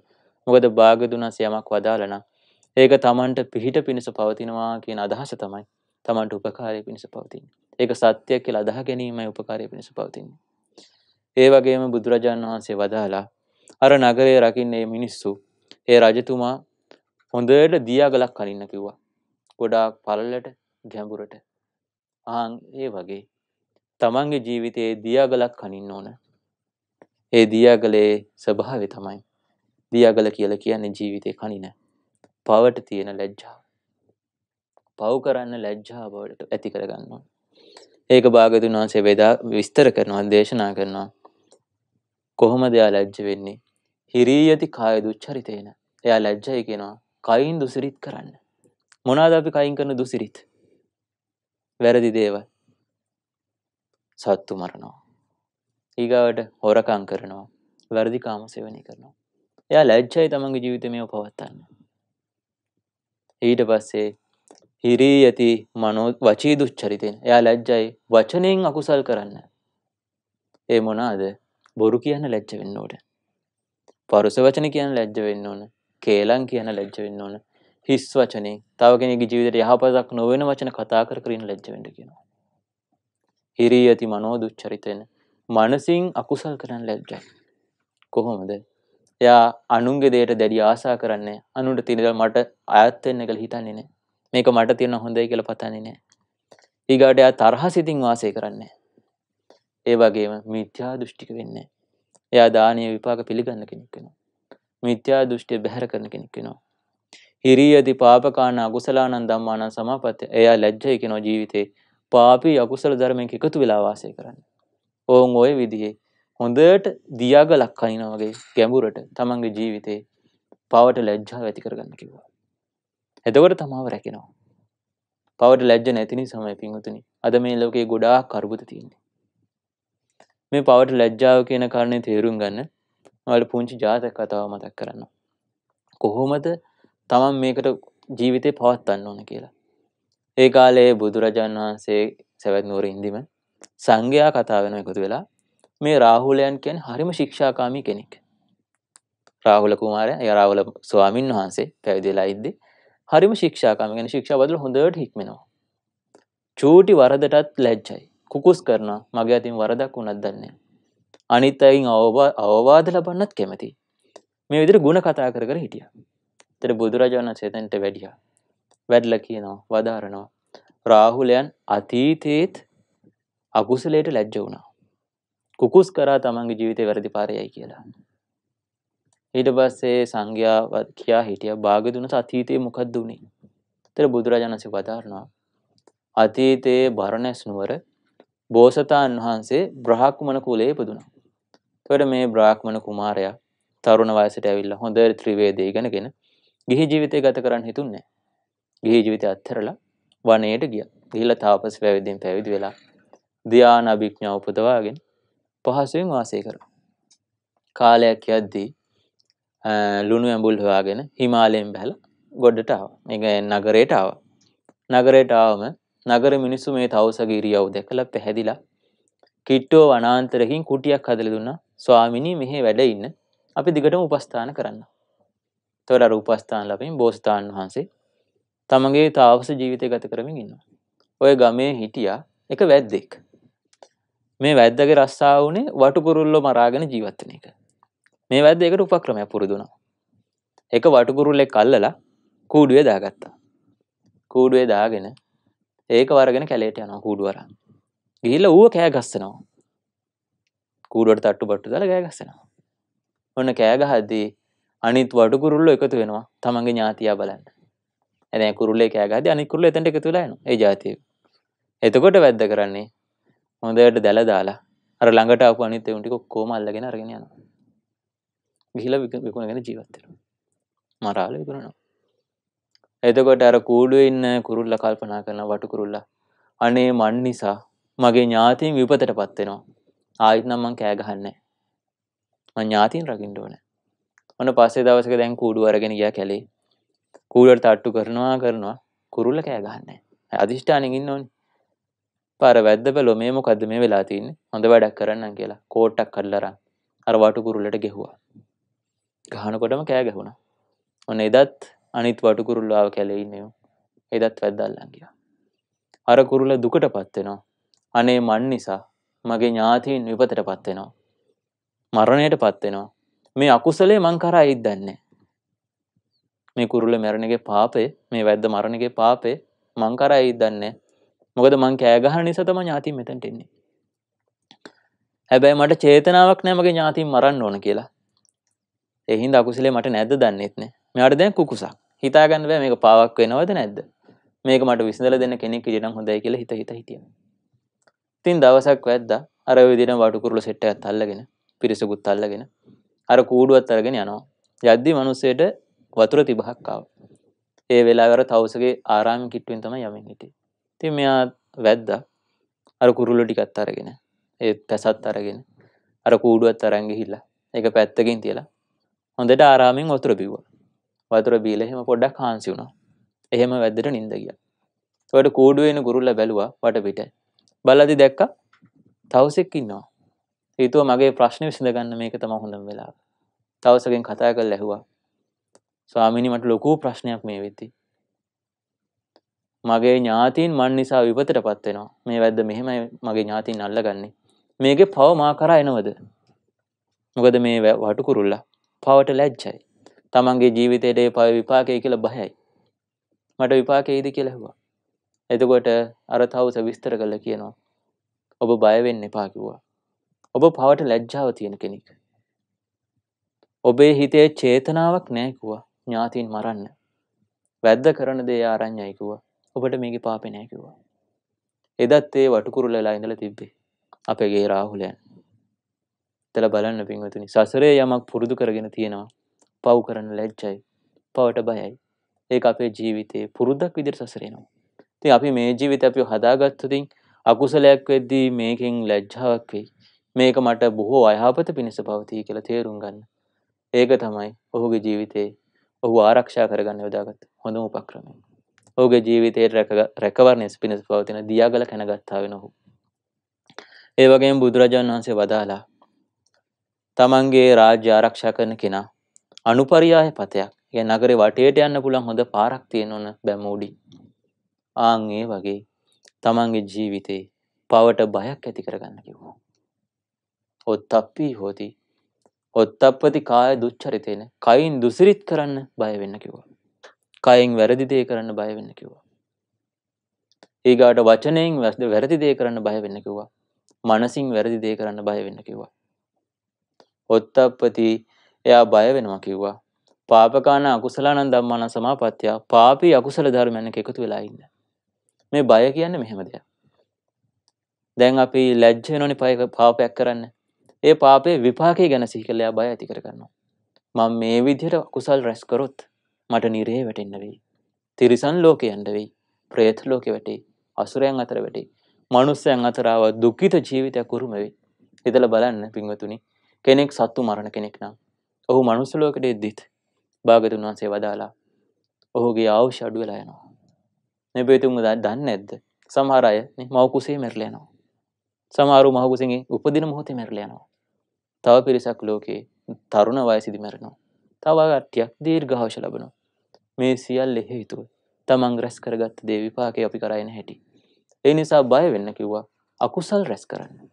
Speaker 2: මොකද භාග්‍යතුන්ස යමක් වදාළනා ඒක තමන්ට පිහිට පිණිස පවතිනවා කියන අදහස තමයි තමන්ට උපකාරය පිණිස පවතින්නේ. ඒක සත්‍යයක් කියලා අදහ ගැනීමයි උපකාරය පිණිස පවතින්නේ. ඒ වගේම බුදුරජාණන් වහන්සේ වදාලා අර නගරය රකින්නේ මිනිස්සු ඒ රජතුමා හොඳට දියාගලක් කනින්න කිව්වා. ගොඩාක් පළලට ගැඹුරට. ආන් ඒ වගේ තමන්ගේ ජීවිතයේ දියාගලක් කනින්න ඕන. ඒ දියාගලේ ස්වභාවය තමයි. දියාගල කියලා කියන්නේ ජීවිතේ කනින. පවට තියෙන ලැජ්ජාව. පව් කරන්න ලැජ්ජාව බවට ඇති කරගන්න ඕන. ඒක භාගතුන් වහන්සේ වේදා විස්තර කරනවා දේශනා කරනවා. කොහොමද එයා ලැජ්ජ වෙන්නේ? හිරියති කාය දුච්චරිතේන. එයා ලැජ්ජයි කියනවා. කයින් දුසිරිත් කරන්න. මොනාද අපි කයින් කරන දුසිරිත්. වැරදි දේවල්. සත්තු මරනවා. ඊගාවට හොරකං කරනවා. වැරදි කාම සෙවනය කරනවා. එයා ලැජ්ජයි තමන්ගේ ජීවිතය මේව පවත්වන්න. ඊට පස්සේ හිරී ඇති මනෝ වචී දුච්චරිතෙන් එයා ලැජ්ජයි වචනයෙන් අකුසල් කරන්න. ඒ මොනාද බොරු කියන්න ලැජ්ජ වෙන්න ඕට. පරුස වචන කියන්න ලැජ්ජ වෙන්න ඕන කේලම් කියන ලැජ්ජ වෙන්න ඕන. හිස් වචනේ තව කෙනෙකුගේ ජීවිතයට යහපතක් නොවන වචන කතා කර කර ඉන්න ලැජ්ජ වෙන්න කියනවා. හිරියති මනෝ දුච්චරිතෙන. මනසින් අකුසල් කරන්න ලැජ්ජයි. කොහොමද? එයා අනුන්ගේ දෙයට දැඩි ආසා කරන්නේ අනුන්ට තියෙන දේ මට අයත් වෙන්න කියලා හිතන්නේ නැහැ. මේක මට තියෙන හොඳයි කියලා පතන්නේ නැහැ. ඊගාට එයා තරහ සිතින් වාසය කරන්නේ. ඒ වගේම මිත්‍යා දෘෂ්ටික වෙන්නේ. එයා දානීය විපාක පිළිගන්න කෙනෙක් වෙනවා. මිත්‍යා දෘෂ්ටිය බැහැර කරන කෙනෙක් වෙනවා. හිරියදි පාපකාන අකුසලානන් ධම්මානන් සමාපත්‍ය. එයා ලැජ්ජයි කියනවා ජීවිතේ. පාපී අකුසල ධර්මයක එකතු වෙලා වාසය කරන්නේ. ඕන් ওই විදිහේ හොඳට දියගලක් කනිනා වගේ ගැඹුරට තමන්ගේ ජීවිතේ පවට ලැජ්ජාව ඇති කරගන්න කිව්වා. එතකොට තමාව රැකෙනවා. පවට ලැජ්ජ නැති නිසාම පිංගුතුනි. අද මේ ලෝකේ ගොඩාක් අරුබුද තියෙන්නේ. මේ පවට ලැජ්ජාව කියන කාරණේ තේරුම් ගන්න වල පුංචි ජාතක කතාව මතක් කරන්න. කොහොමද තමන් මේකට ජීවිතය පවත්වන්න ඕන කියලා. ඒ කාලයේ බුදුරජාණන් වහන්සේ සැවැත්නුවර ඉඳිම සංඝයා කතා වෙන එකතු වෙලා මේ රාහුලයන් කියන්නේ හරිම ශික්ෂාකාමී කෙනෙක්. රාහුල කුමාරයා ඒ රාහුල ස්වාමින් වහන්සේ පැවිදි වෙලා ඉද්දි හරිම ශික්ෂාකාමී කියන්නේ ශික්ෂාවදල හොඳට හික්මනවා. චූටි වරදටත් ලැජ්ජයි. කුකුස් කරනවා මගේ අතින් වරදක් වුණත් දන්නේ නැහැ. අනිත් අයින් අවවාද ලබන්නත් කැමති. මේ විදිර ගුණ කතා කර කර හිටිය. තර බුදුරජාණන් සේතන්ට වැඩිය. වැඩල කියනවා වදාරනවා. රාහුලයන් අතීතයේත් අකුසලයට ලැජ්ජ වුණා. කුකුස් කරා තමන්ගේ ජීවිතය වැරදි පාරයයි කියලා. ඊට පස්සේ සංඝයා කියා හිටිය භාගදුන අතීතයේ මොකක්ද වුණේ? ඒතර බුදුරජාණන්සේ වදාරනවා අතීතයේ බරණැස් නුවර බෝසතාන් වහන්සේ බ්‍රහ්මණ කුලයේ ඉපදුණා. එතකොට මේ බ්‍රාහ්මණ කුමාරයා තරුණ වයසට ඇවිල්ලා හොඳ ත්‍රිවේදය ඉගෙනගෙන ගිහි ජීවිතය ගත කරන්න හිතුන්නේ ගිහි ජීවිතය අත්හැරලා වනයේට ගියා. ගිහිල්ලා තාපස පැවිදෙන් පැවිදි වෙලා ධ්‍යාන අභිඥා උපදවාගෙන පහසුවෙන් වාසය කරා. කාලයක් යද්දී ලුණු ඇඹුල් හොයාගෙන හිමාලයෙන් බැහැලා ගොඩට ආවා. මේක නගරයට ආවා. නගරයට ආවම නගර මිනිස්සු මේ තවුසගේ ඉරියව් දැකලා පැහැදිලා කිට්ටෝ වනාන්තරකින් කුටියක් හදලා දුන්නා ස්වාමිනී මෙහි වැඩ ඉන්න අපි දිගටම උපස්ථාන කරන්න. එතකොට අර උපස්ථාන ලැබෙන බෝසතාණන් වහන්සේ තමගේ තාපස ජීවිතය ගත කරමින් ඉන්නවා. ඔය ගමේ හිටියා එක වැද්දෙක්. මේ වැද්දගේ රස්සාව උනේ වටුකුරුල්ලෝ මරාගෙන ජීවත් වෙන එක. මේ වැද්ද ඒකට උපක්‍රමයක් පුරුදු වුණා. එක වටුකුරුල්ලෙක් අල්ලලා කූඩුවේ දාගත්තා. කූඩුවේ දාගෙන ඒක වරගෙන කැලේට යනවා කූඩු වරන්. ගිහිල්ලා ඌව කෑ ගස්සනවා. කූඩුවට තට්ටු පට්ටු දාලා ගෑ ගස්සනවා. ඔන්න කෑ ගහද්දී අනිත් වඩු කුරුල්ලෝ එකතු වෙනවා තමන්ගේ ඥාතියා බලන්න. එතන කුරුල්ලේ කෑ ගහද්දී අනිත් කුරුල්ලෝ එතනට එකතු වෙලා එනවා. ඒ જાතිය. එතකොට වැද්ද කරන්නේ හොඳට දැල දාලා අර ළඟට ආපු අනිත් එවුන් ටික ඔක්කොම අල්ලගෙන අරගෙන යනවා. ගිහිලා විකුණගෙන ජීවත් වෙනවා. මරාල විකුණනවා. එතකොට අර කූඩුවේ ඉන්න කුරුල්ලා කල්පනා කරන වටු කුරුල්ලා අනේ මන් නිසා මගේ ඥාතීන් විපතටපත් වෙනවා. ආයෙත් නම් මං කෑ ගහන්නේ නැහැ. මං ඥාතින් රකින්න ඕනේ. ඔන්න පස්සේ දවසක දැන් කූඩු අරගෙන ගියා කැලේ. කූඩුවට තට්ටු කරනවා කරනවා කුරුල්ල කෑ ගහන්නේ නැහැ. අදිෂ්ඨානෙන් ඉන්න ඕනේ. පාර වැද්ද බැලෝ මේ මොකද්ද මේ වෙලා තින්නේ හොඳ වැඩක් කරන්නම් කියලා කෝට්ටක් කඩලා අර වටුකුරුල්ලට ගෙහුවා ගහනකොටම කෑ ගැහුණා ඔන්න එදත් අනිත් වටුකුරුල්ල ආව කැලේ ඉන්නේ එදත් වැද්ද අල්ලන් ගියා අර කුරුල්ල දුකටපත් වෙනවා අනේ මන් නිසා මගේ ඥාතීන් විපතට පත්වෙනවා. මරණයට පත්වෙනවා. මේ අකුසලේ මංකරා ඉද්දන්නේ. මේ කුරුල මැරණගේ පාපේ මේ වැද්ද මරණගේ පාපේ මංකරා ඉද්දන්නේ. මොකද මං කෑගහන නිසා තමයි ඥාතින් මෙතනට එන්නේ. හැබැයි මට චේතනාවක් නැහැ මගේ ඥාතින් මරන්න ඕන කියලා. ඒ හින්දා අකුසලේ මට නැද්ද දන්නේත් නැහැ. මෙයාට දැන් කුකුසක්. හිතාගන්න බෑ මේක පාවක් වෙනවද නැද්ද? මේක මට විසඳලා දෙන්න කෙනෙක් ඉඳන් හොඳයි කියලා හිත හිත හිටියා. ඉතින් දවසක් වැද්දා අර විදිහට වටුකුරුළු සෙට් එකත් අල්ලගෙන පිරිසකුත් අල්ලගෙන අර කූඩුවත් අරගෙන යනවා. යද්දි මිනිස්සෙට වතුර 30ක් ආවා. ඒ වෙලාවේ අර තවුසගේ ආරාම කිට්ටුවෙන් තමයි යමින් හිටියේ. ඉතින් මෙයා වැද්දා අර කුරුළු ටිකත් අරගෙන ඒ පැසත් අරගෙන අර කූඩුවත් අරන් ගිහිල්ලා ඒක පැත්තකින් තියලා හොඳට ආරාමෙන් වතුර බිව්වා. වතුර බීලා එහෙම පොඩ්ඩක් හාන්සි වුණා. එහෙම වැද්දට නිින්ද ගියා. ඒකට කූඩුවේන ගුරුල්ලා බැලුවා වටපිට. බලදි දැක්ක තවසෙක් ඉන්නවා ඒතුව මගේ ප්‍රශ්න විසඳගන්න මේක තම හොඳම වෙලා තවසකෙන් කතා කල් ඇහවා ස්වාමිනි මට ලොකූ ප්‍රශ්නයක් මේ වෙති මගේ ඥාතින් මන් නිසා විපතට පත්වෙනවා මේ වැද්ද මෙහෙමයි මගේ ඥාතින් අල්ලගන්නේ මේක පව මා කරා එනවද මොකද මේ වටකුරුල්ල පවට ලැජ්ජයි තමන්ගේ ජීවිතයට පව විපාකය කියල බහයි මට විපාකයේද කියලහවා එතකොට අර තවුස විස්තර කළ කියනවා. ඔබ බයවෙන්න එපා කිව්වා. ඔබ පවට ලැජ්ජාව තියෙන කෙනෙක්. ඔබේ හිතේ චේතනාවක් නැහැ කිව්වා. ඥාතින් මරන්න. වැද්ද කරන දේ ආරඤ්‍යයි කිව්වා. ඔබට මේකේ පාපේ නැහැ කිව්වා. එදත් ඒ වටුකුරුලලා ඉඳලා තිබ්බේ. අපේ ගේ රාහුලයන්. තල බලන්න පින්වතුනි සසරේ යමක් පුරුදු කරගෙන තියෙනවා පව් කරන ලැජ්ජයි පවට බයයි ඒක අපේ ජීවිතේ පුරුද්දක් විදිහට සසරේනවා ඉතින් අපි මේ ජීවිත අපි හදාගත්තතින් අකුසලයක් වෙද්දී මේකෙන් ලැජ්ජාවක් වෙයි. මේක මට බොහෝ අයහපත පිණිස පවතී කියලා තේරුම් ගන්න. ඒක තමයි ඔහුගේ ජීවිතේ ඔහු ආරක්ෂා කරගන්න යොදාගත් හොඳම උපක්‍රමය. ඔහුගේ ජීවිතයේ රැකවරණය පිණිස පවතින දියාගල කැනගත්තා වෙන ඔහු. ඒ වගේම බුදුරජාණන් වහන්සේ වදාලා තමන්ගේ රාජ්‍ය ආරක්ෂා කරන කෙනා අනුපරියාය පතයක්. ඒ නගරේ වටේට යන්න පුළුවන් හොඳ පාරක් තියෙන ඕන බැමූඩි. ආන් ඒ වගේ තමන්ගේ ජීවිතේ පවට බයක් ඇති කරගන්න කිව්වා. ඔත්තප්පි හෝති ඔත්තප්පති කාය දුච්චරිතේන කයින් දුසිරිත් කරන්න බය වෙන්න කිව්වා. කයින් වැරදි දේ කරන්න බය වෙන්න කිව්වා. ඊගාට වචනයෙන් වැස්ද වැරදි දේ කරන්න බය වෙන්න කිව්වා. මනසින් වැරදි දේ කරන්න බය වෙන්න කිව්වා. ඔත්තප්පති එයා බය වෙනවා කිව්වා. පාපකාන අකුසලානන් ධම්මාන සමාපත්තිය පාපී අකුසල ධර්මයන් එකතු වෙලා ඉන්න. මේ බය කියන්නේ මෙහෙම දෙයක්. දැන් අපි ලැජ්ජ වෙනෝනේ පාපයක් කරන්න. ඒ පාපේ විපාකේ ගැන සිහි කළා එයා බය ඇති කර ගන්නවා. මම මේ විදිහට කුසල් රැස් කරොත් මට නිරේ වැටෙන්න වෙයි. තිරිසන් ලෝකේ යන්න වෙයි. പ്രേත ලෝකේ වැටෙයි. අසුරයන් අතර වැටෙයි. මනුස්සයන් අතර ආව දුකිත ජීවිතයක් උරුම වෙයි. හිතලා බලන්න පින්වතුනි. කෙනෙක් සත්තු මරණ කෙනෙක් නම් ඔහු මනුස්ස ලෝකෙට එද්දිත් භාගතුන් වහන්සේ වදාලා ඔහුගේ ආයුෂ අඩු වෙලා යනවා. මේ පියතුන්ව දන්නේ නැද්ද? සමහර අය මව කුසේ මැරිලා යනවා. සමහරු මව කුසෙන් උපදින මොහොතේ මැරිලා යනවා. තව පිරිසක් ලෝකේ තරුණ වයසේදී මැරෙනවා. තව කට්ටියක් දීර්ඝායුෂ ලබනවා. මේ සියල්ල හේතුව තමන් රැස් කරගත්ත දේ විපාකේ අපි කරගෙන හැටි. ඒ නිසා බය වෙන්න කිව්වා අකුසල් රැස් කරන්න.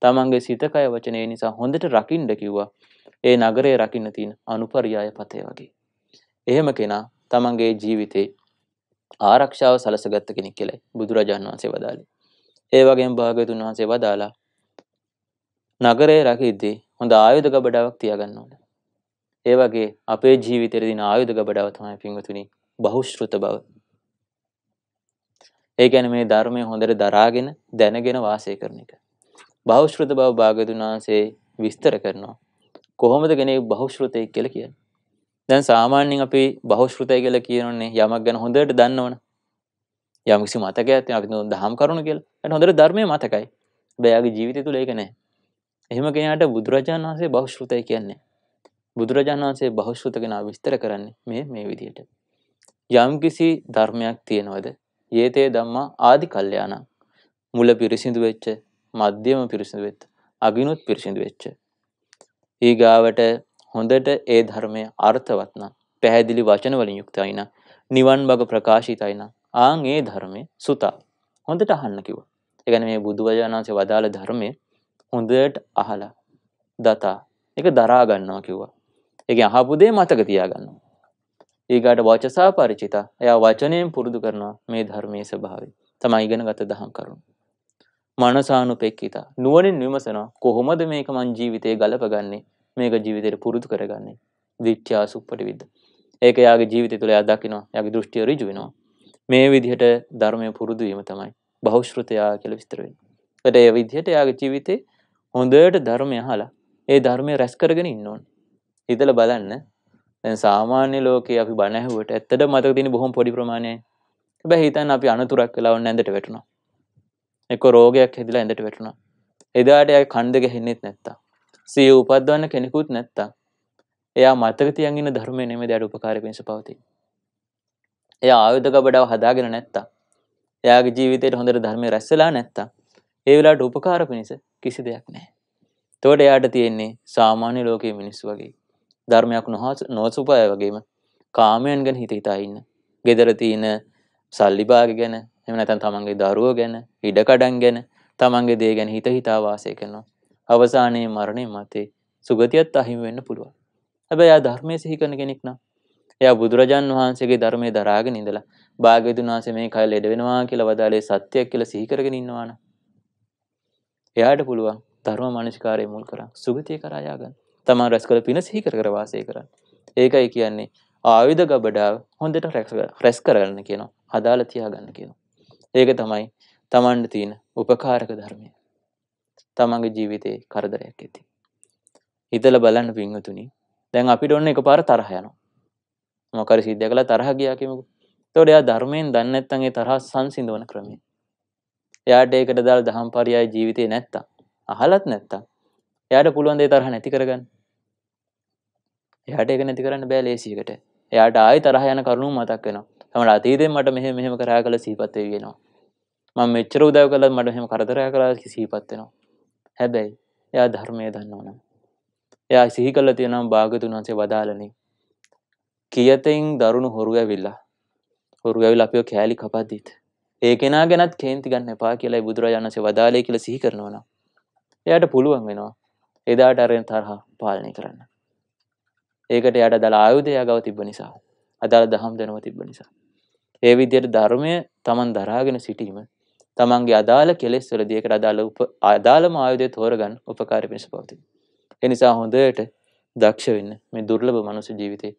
Speaker 2: තමන්ගේ සිත කය වචනේ නිසා හොඳට රකින්න කිව්වා. ඒ නගරේ රකින්න තියෙන අනුපරියාය පතේ වගේ. එහෙම කෙනා තමන්ගේ ජීවිතේ ආරක්ෂාව සලසගත්ත කෙනෙක් කියලයි බුදුරජාණන් වහන්සේ වදාළේ. ඒ වගේම භාග්‍යතුන් වහන්සේ වදාලා නගරය රකිද්දී හොඳ ආයුධ ගබඩාවක් තියාගන්න ඕන. ඒ වගේ අපේ ජීවිතේ දින ආයුධ ගබඩාව තමයි පින්වතුනි බහුශෘත බව. ඒ කියන්නේ මේ ධර්මයේ හොඳට දරාගෙන දැනගෙන වාසය කරන එක. බහුශෘත බව භාග්‍යතුන් වහන්සේ විස්තර කරනවා. කොහොමද කෙනෙක් බහුශෘතයෙක් කියලා කියන්නේ? දැන් සාමාන්‍යයෙන් අපි බහුශෘතය කියලා කියන්නේ යමක් ගැන හොඳට දන්නවනේ. යම්කිසි මතකයක් තියෙනවා අපි තුන් දහම් කරුණු කියලා. ඒකට හොඳට ධර්මයේ මතකයි. හැබැයි යාගේ ජීවිතය තුල ඒක නැහැ. එහෙම කෙනාට බුදුරජාණන් වහන්සේ බහුශ්‍රුතයි කියන්නේ. බුදුරජාණන් වහන්සේ බහුශ්‍රුත කෙනා විස්තර කරන්නේ මේ මේ විදිහට. යම්කිසි ධර්මයක් තියෙනවද? යේතේ ධම්මා ආදි කල්යාණං. මුල පිරිසිදු වෙච්ච, මධ්‍යම පිරිසිදු වෙච්ච, අගිනුත් පිරිසිදු වෙච්ච. ඊගාවට හොඳට ඒ ධර්මය අර්ථවත් නම් පැහැදිලි වචන වලින් යුක්තයි නම් නිවන් බග ප්‍රකාශිතයි නම් ආන් ඒ ධර්මයේ සුතා හොඳට අහන්න කිව්වා. ඒ කියන්නේ මේ බුදුරජාණන් වහන්සේ වදාළ ධර්මයේ හොඳට අහලා දතා ඒක දරා ගන්නවා කිව්වා. ඒ කියන්නේ අහපු දේ මතක තියා ගන්නවා. ඊගාට වචසා ಪರಿචිත. එයා වචනයෙන් පුරුදු කරනවා මේ ධර්මයේ ස්වභාවය. තමයි ඉගෙනගත දහම් කරුණු. මනසානුපෙක්කිතා. නුවණින් විමසනවා කොහොමද මේක මං ජීවිතේ ගලපගන්නේ? මේක ජීවිතයට පුරුදු කරගන්නේ දිට්ඨියා සුප්පටිවිද. ඒක යාගේ ජීවිතය තුළ එයා දකිනවා. යාගේ දෘෂ්ටිය ඍජු වෙනවා. මේ විදිහට ධර්මය පුරුදු වීම තමයි බහුශ්‍රතයා කියලා විස්තර වෙන්නේ. ඒකට ඒ විදිහට යාගේ ජීවිතේ හොඳට ධර්මය අහලා ඒ ධර්මය රැස් කරගෙන ඉන්න ඕනේ. හිතලා බලන්න දැන් සාමාන්‍ය ලෝකේ අපි බණ ඇහුවට ඇත්තටම මතක තියෙන බොහොම පොඩි ප්‍රමාණයයි. හැබැයි හිතන්න අපි අනතුරක් කළා වොන්න ඇඳට වැටුණා. එක්ක රෝගයක් හැදිලා ඇඳට වැටුණා. එදාට යාගේ කන් දෙක හෙන්නේත් නැත්තා. සිය උපද්දවන්න කෙනෙකුත් නැත්තම් එයා මතක තියන් ඉන්න ධර්මයේ නෙමෙයි දැඩ උපකාරය පිණිස පවතින. එයා ආයුධ ගබඩාව හදාගෙන නැත්තම් එයාගේ ජීවිතේට හොඳට ධර්මයේ රැස් වෙලා නැත්තම් ඒ වෙලාවට උපකාර පිණිස කිසි දෙයක් නැහැ. එතකොට එයාට තියෙන්නේ සාමාන්‍ය ලෝකයේ මිනිස්සු වගේ ධර්මයක් නොහසුපාය වගේම කාමයන් ගැන හිත හිතා ඉන්න. gedara තියෙන සල්ලි භාග ගැන එහෙම නැත්නම් තමන්ගේ දරුවෝ ගැන, ඉඩකඩම් ගැන, තමන්ගේ දේ ගැන හිත හිතා වාසය කරනවා. අවසානයේ මරණය මතේ සුගතියත් අහිමි වෙන්න පුළුවන්. හැබැයි ආ ධර්මයේ සිහි කරන කෙනෙක් නම් එයා බුදුරජාන් වහන්සේගේ ධර්මයේ දරාගෙන ඉඳලා භාග්‍යවතුන් වහන්සේ මේ කය ලෙඩ වෙනවා කියලා වදාලේ සත්‍යයක් කියලා සිහි කරගෙන ඉන්නවා නම් එයාට පුළුවන් ධර්ම මානසිකාරයේ මුල් කරන් සුගතිය කරා යආගන්න. තමන් රැස් කළ පින සිහි කර කර වාසය කරන්න. ඒකයි කියන්නේ ආයුධ ගබඩාව හොඳට රැස් කරගන්න කියනවා. හදාලා තියාගන්න කියනවා. ඒක තමයි තමන්ට තියෙන උපකාරක ධර්මය. තමන්ගේ ජීවිතේ කරදරයක් ඇති. හිතල බලන්න පිංහතුනි දැන් අපිට ඔන්න එක පාර තරහ යනවා. මොකර සිද්ධ කළ තරහ ගියා කිමකු. තොට එයා ධර්මයෙන් දන්නත්තන්ගේ තරහ සංසිින්දුවන ක්‍රමේ. එයාට ඒකට දල් දහම් පරියාය ජීවිතය නැත්තා අහලත් නැත්තා එයාට පුළුවන්දේ තරහ නැති කරගන්න එයාට එක නැති කරන්න බෑ ලේසිකට එයාට ආයි තරහ යන කරුණු මතක් වෙනවා තමට අතීතයෙන් මට මෙහ මෙහෙම කරා කළ සීපත්වය වෙනවා මම මෙච්චර උදව කළත් මට හෙම කරදරය කලා සීපත් වෙනවා හැබැයි එයා ධර්මය දන්නවනම්. එයා සිහි කල්ල තියෙනම් භාගතුන් වන්සේ වදාලනේ. කියතයින් දරුණු හොරු ඇවිල්ලා හොරු ඇවිල් අපිෝ කෑලි කපද්දීත්. ඒ කෙනා ගැනත් කේන්ති ගන්න එපා කියලයි බුදුරජාණන්සේ වදාලය කියල සිහි කරනවන. එයට පුළුවන් වෙනවා එදාට අරෙන් තරහා පාලනය කරන්න. ඒකට යට දළ ආයුධය ගව තිබ්බ නිසා අදාළ දහම් දෙනව තිබ්බ නිසා. ඒ විදියට ධර්මය තමන් දරාගෙන සිටීම තමන්ගේ අදාළ කෙලෙස් වලදී ඒකට අදාළ උප අදාළම ආයුධය තෝරගන්න උපකාර පිණිස පවතින. ඒ නිසා හොඳට දක්ෂ වෙන්න මේ දුර්ලභ මනුස්ස ජීවිතේ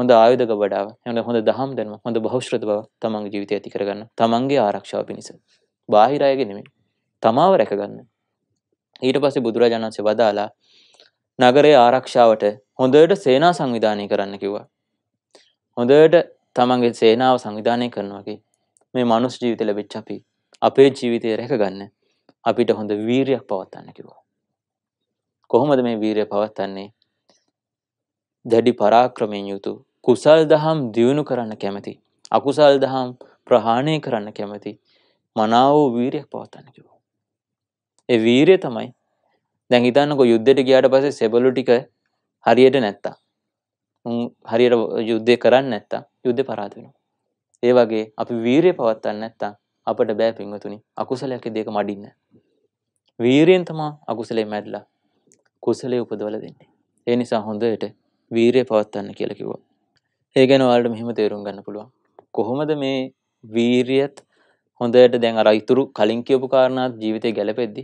Speaker 2: හොඳ ආයුධ ගබඩාව එවන හොඳ දහම් දැනුම හොඳ බහුශ්‍රත බව තමන්ගේ ජීවිතය ඇති කරගන්න තමන්ගේ ආරක්ෂාව පිණිස බාහිර අයගේ නෙමෙයි තමාව රැකගන්න ඊට පස්සේ බුදුරජාණන් වහන්සේ වදාලා නගරයේ ආරක්ෂාවට හොඳට සේනා සංවිධානය කරන්න කිව්වා හොඳට තමන්ගේ සේනාව සංවිධානය කරනවා මේ මනුස්ස ජීවිත ලැබිච්ච අපි අපේ ජීවිතය රැකගන්න අපිට හොඳ වීරයක් පවත්වන්න කිව්වා. කොහොමද මේ වීරය පවත්වන්නේ? දැඩි පරාක්‍රමයෙන් යුතු කුසල් දහම් දියුණු කරන්න කැමති. අකුසල් දහම් ප්‍රහාණය කරන්න කැමති. මනාව වීරයක් පවත්වන්න කිව්වා. ඒ වීරය තමයි දැන් හිතන්නකෝ යුද්ධයට ගියාට පස්සේ සෙබළු ටික හරියට නැත්තා. හරියට යුද්ධය කරන්න නැත්තා යුද්ධ පරාද වෙනවා. ඒ වගේ අපි වීරය පවත්වන්න නැත්තා අපට බෑ පින්වතුනි අකුසලයක් දෙක මඩින්න. වීරයෙන් තමා අකුසලේ මැරිලා කුසලයේ උපදවල දෙන්නේ. ඒ නිසා හොඳට වීරය පවත්වන්න කියලා කිව්වා. ඒ ගැන ඔයාලට මෙහෙම තේරුම් ගන්න පුළුවන්. කොහොමද මේ වීරියත් හොඳට දැන් අර ඉතුරු කලින් කියපු කාරණාත් ජීවිතේ ගැලපෙද්දි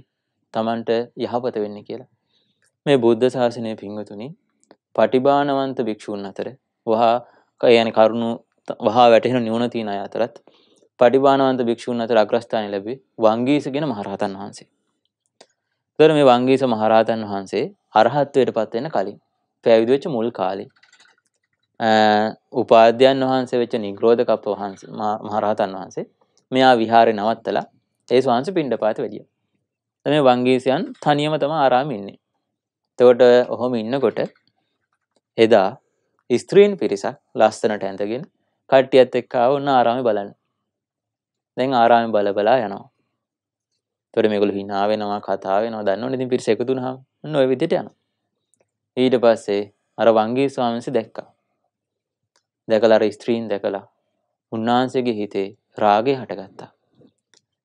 Speaker 2: Tamanට යහපත වෙන්නේ කියලා. මේ බුද්ධ ශාසනය පින්වතුනි පටිභානවන්ත භික්ෂූන් අතර වහා කයන කරුණු වහා වැටෙන නිවන තියෙන අය අතරත් පටිභානවන්ත භික්‍ෂූන් අතර අග්‍රස්ථානය ලැබේ වංගීසගෙන මහරහතන් වහන්සේ. තර මේ වංගීස මහරහතන් වහන්සේ අරහත්වයට පත්වෙන කලින් පැවිදිවෙච්ච මුල් කාලින් උපාධ්‍යයන් වහන්සේ වෙච්ච නිග්‍රෝධ කප්ප වහන්ස මහරහතන් වහන්සේ මෙයා විහාරය නවත්තලා ඒ වහන්ස පිණ්ඩ පාත වැඩිය. මේ වංගීසියන් තනියම තම ආරාම ඉන්නේ. තවට ඔහොම ඉන්නකොට එදා ස්ත්‍රීන් පිරිසක් ලස්සනට ඇඳගෙන කට්ටියත් එක්කාව ඔන්න ආරාමි බලන්න දැන් ආරාමේ බලබලා යනවා. එතකොට මේගොල්ලෝ hina වෙනවා කතා වෙනවා දන්නවනේ ඉතින් පිරිස එකතු වුණාම ඔන්න ඔය විදිහට යනවා. ඊට පස්සේ අර වංගී ස්වාමීන්සේ දැක්කා. දැකලා අර ස්ත්‍රීන් දැකලා උන්වහන්සේගේ හිතේ රාගය හටගත්තා.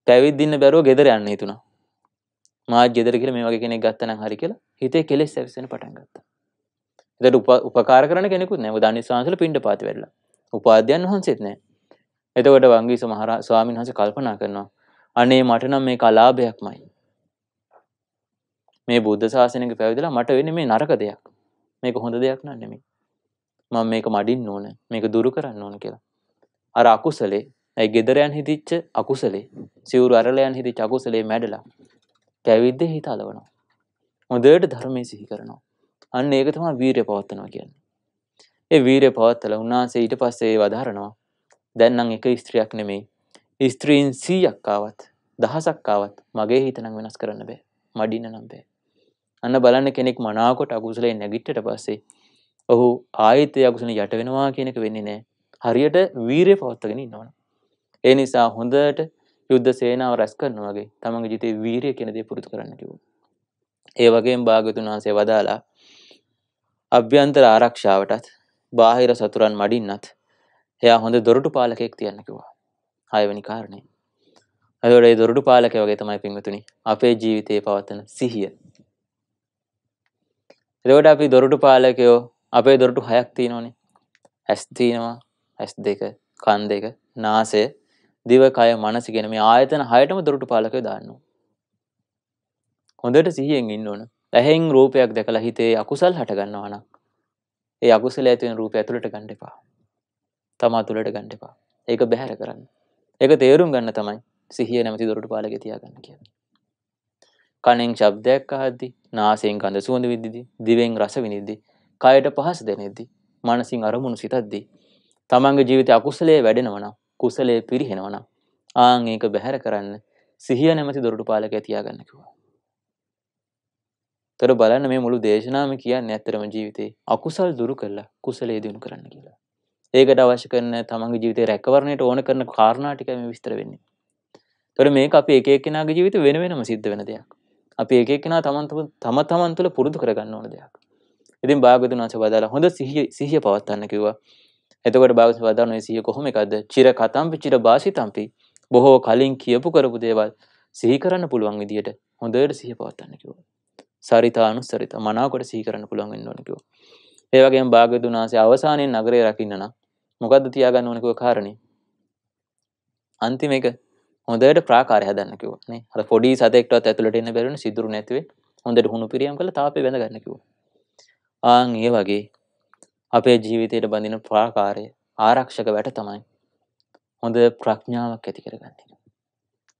Speaker 2: පැවිද්දින්න බැරුව ගෙදර යන්න හිතුණා. මාත් ගෙදර කියලා මේ වගේ කෙනෙක් ගත්තනම් හරි කියලා හිතේ කෙලෙස් සැරිසෙන පටන් ගත්තා. එතකොට උපකාර කරන කෙනෙකුත් නැහැ. මොකද අනිස්වාංශල පින්ඩ පාති වෙලා. උපාධ්‍යයන් වහන්සේත් නැහැ. එතකොට වංගී සමහර ස්වාමීන් වහන්සේ කල්පනා කරනවා අනේ මට නම් මේක අලාභයක්මයි. මේ බුද්ධ ශාසනයක පැවිදිලා මට වෙන්නේ මේ නරක දෙයක්. මේක හොඳ දෙයක් නන් නෙමෙයි. මම මේක මඩින්න ඕන. මේක දුරු කරන්න ඕන කියලා. අර අකුසලේ, ඒ gederyan හිතිච්ච අකුසලේ, සිවුරු අරලයන් හිතිච්ච අකුසලේ මැඩලා පැවිද්දේ හිත අලවනවා. හොඳට ධර්මයේ සිහි කරනවා. අන්න ඒක තමයි වීරිය පවත්නවා කියන්නේ. ඒ වීරය පවත්තල උන්වහන්සේ ඊට පස්සේ වදාරනවා දැන්නම් එක ස්ත්‍රියක් නෙමෙයි ස්ත්‍රීන් සීයක්කාවත් දහසක්කාවත් මගේ හිතනම් වෙනස් කරන්න බෑ මඩින්න නම්බේ. අන්න බලන්න කෙනෙක් මනාකොට අගුසලේ නැගිට්ට පස්සේ ඔහු ආයතය අගුසන යට වෙනවා කියනක වෙන්නේ නෑ හරියට වීරය පවත්තගෙන ඉන්නවන. ඒ නිසා හොඳට යුද්ධ සේනාව රැස් කරන වගේ තමගේ ජිතේ වීරය කෙනදේ පුරුතු කරන්න කිව. ඒ වගේම භාගතුන් වහන්සේ වදාලා අභ්‍යන්තර ආරක්ෂාවටත් බාහිර සතුරන් මඩින්නත් එයා හොඳ දොරටු පාලකයෙක් තියන්න කිව්වා. හයවෙනි කාරණේ. එතකොට ඒ දොරටු පාලකයා වගේ තමයි පින්වතුනි අපේ ජීවිතේ පවත්වන සිහිය. එතකොට අපි දොරටු පාලකයෝ අපේ දොරටු හයක් තියෙනවනේ. ඇස් තියෙනවා, ඇස් දෙක, කන් දෙක, නාසය, දිව, කය, මනස කියන මේ ආයතන හයටම දොරටු පාලකයෝ දාන්නවා. හොඳට සිහියෙන් ඉන්න ඕන. ඇහෙන් රූපයක් දැකලා හිතේ අකුසල් හට ගන්නවා නම් ඒ අකුසල ඇති වෙන රූපය ඇතුළට ගන්න එපා. තමා තුළට ගන්න එපා. ඒක බැහැර කරන්න. ඒක තේරුම් ගන්න තමයි සිහිය නැමැති දොරටු පාලකේ තියාගන්න කියන්නේ. කණෙන් ශබ්දයක් අහද්දි, නාසයෙන් ගඳ සුවඳ විඳිද්දි, දිවෙන් රස විඳිද්දි, කයට පහස දැනෙද්දි, මනසින් අරමුණු සිතද්දි, තමන්ගේ ජීවිතයේ අකුසලයේ වැඩෙනවා නම්, කුසලයේ පිරිහෙනවා නම්, ආන් ඒක බැහැර කරන්න සිහිය නැමැති දොරටු පාලකය තියාගන්න කිව්වා. තොර බලන්න මේ මුළු දේශනාවම කියන්නේ ඇත්තරම ජීවිතේ අකුසල් දුරු කරලා කුසලයේ දිනු කරන්න කියලා. ඒකට අවශ්‍ය කරන තමන්ගේ ජීවිතය රැකවරණයට ඕන කරන කාරණාටික මේ විස්තර වෙන්නේ. තොට මේක අපි එකක් කෙනගේ ජීවිත වෙන වෙනම සිද්ධ වෙන දෙයක්. අපි එකක් කෙනා තමන්තම තම තමන් තුළ පුරුදු කරගන්න ඕන දෙයක්. ඉතින් භාගතුන් වහන්සේ වදාලා හොඳ සිහිය පවත්වන්න කිව්වා. එතකොට භාගතුන් වදාන ඔය සිහිය කොහොම එකක්ද? චිර කතම්පි චිර වාසිතම්පි බොහෝ කලින් කියපු කරපු දේවල් සිහි කරන්න පුළුවන් විදියට හොඳට සිහිය පවත්වන්න කිව්වා. සරිතානුසරිත මනාවකට සිහි කරන්න පුළුවන් වෙන්න ඕන කිව්වා. ඒ වගේම භාගතුන් වහන්සේ අවසානයේ නගරය රකින්න නම් මොකද්ද තියාගන්න ඕනේ කිව්ව කාරණේ අන්තිම එක හොඳට ප්‍රාකාරය හදන්න කිව්වා නේ අර පොඩි සතෙක්ටවත් ඇතුළට එන්න බැරි වෙන සිදුරු නැති වෙයි හොඳට හුණු පිරියම් කරලා තාපේ බැඳ ගන්න කිව්වා ආන් ඒ වගේ අපේ ජීවිතයට බඳින ප්‍රාකාරය ආරක්ෂක වැට තමයි හොඳ ප්‍රඥාවක් ඇති කරගන්න.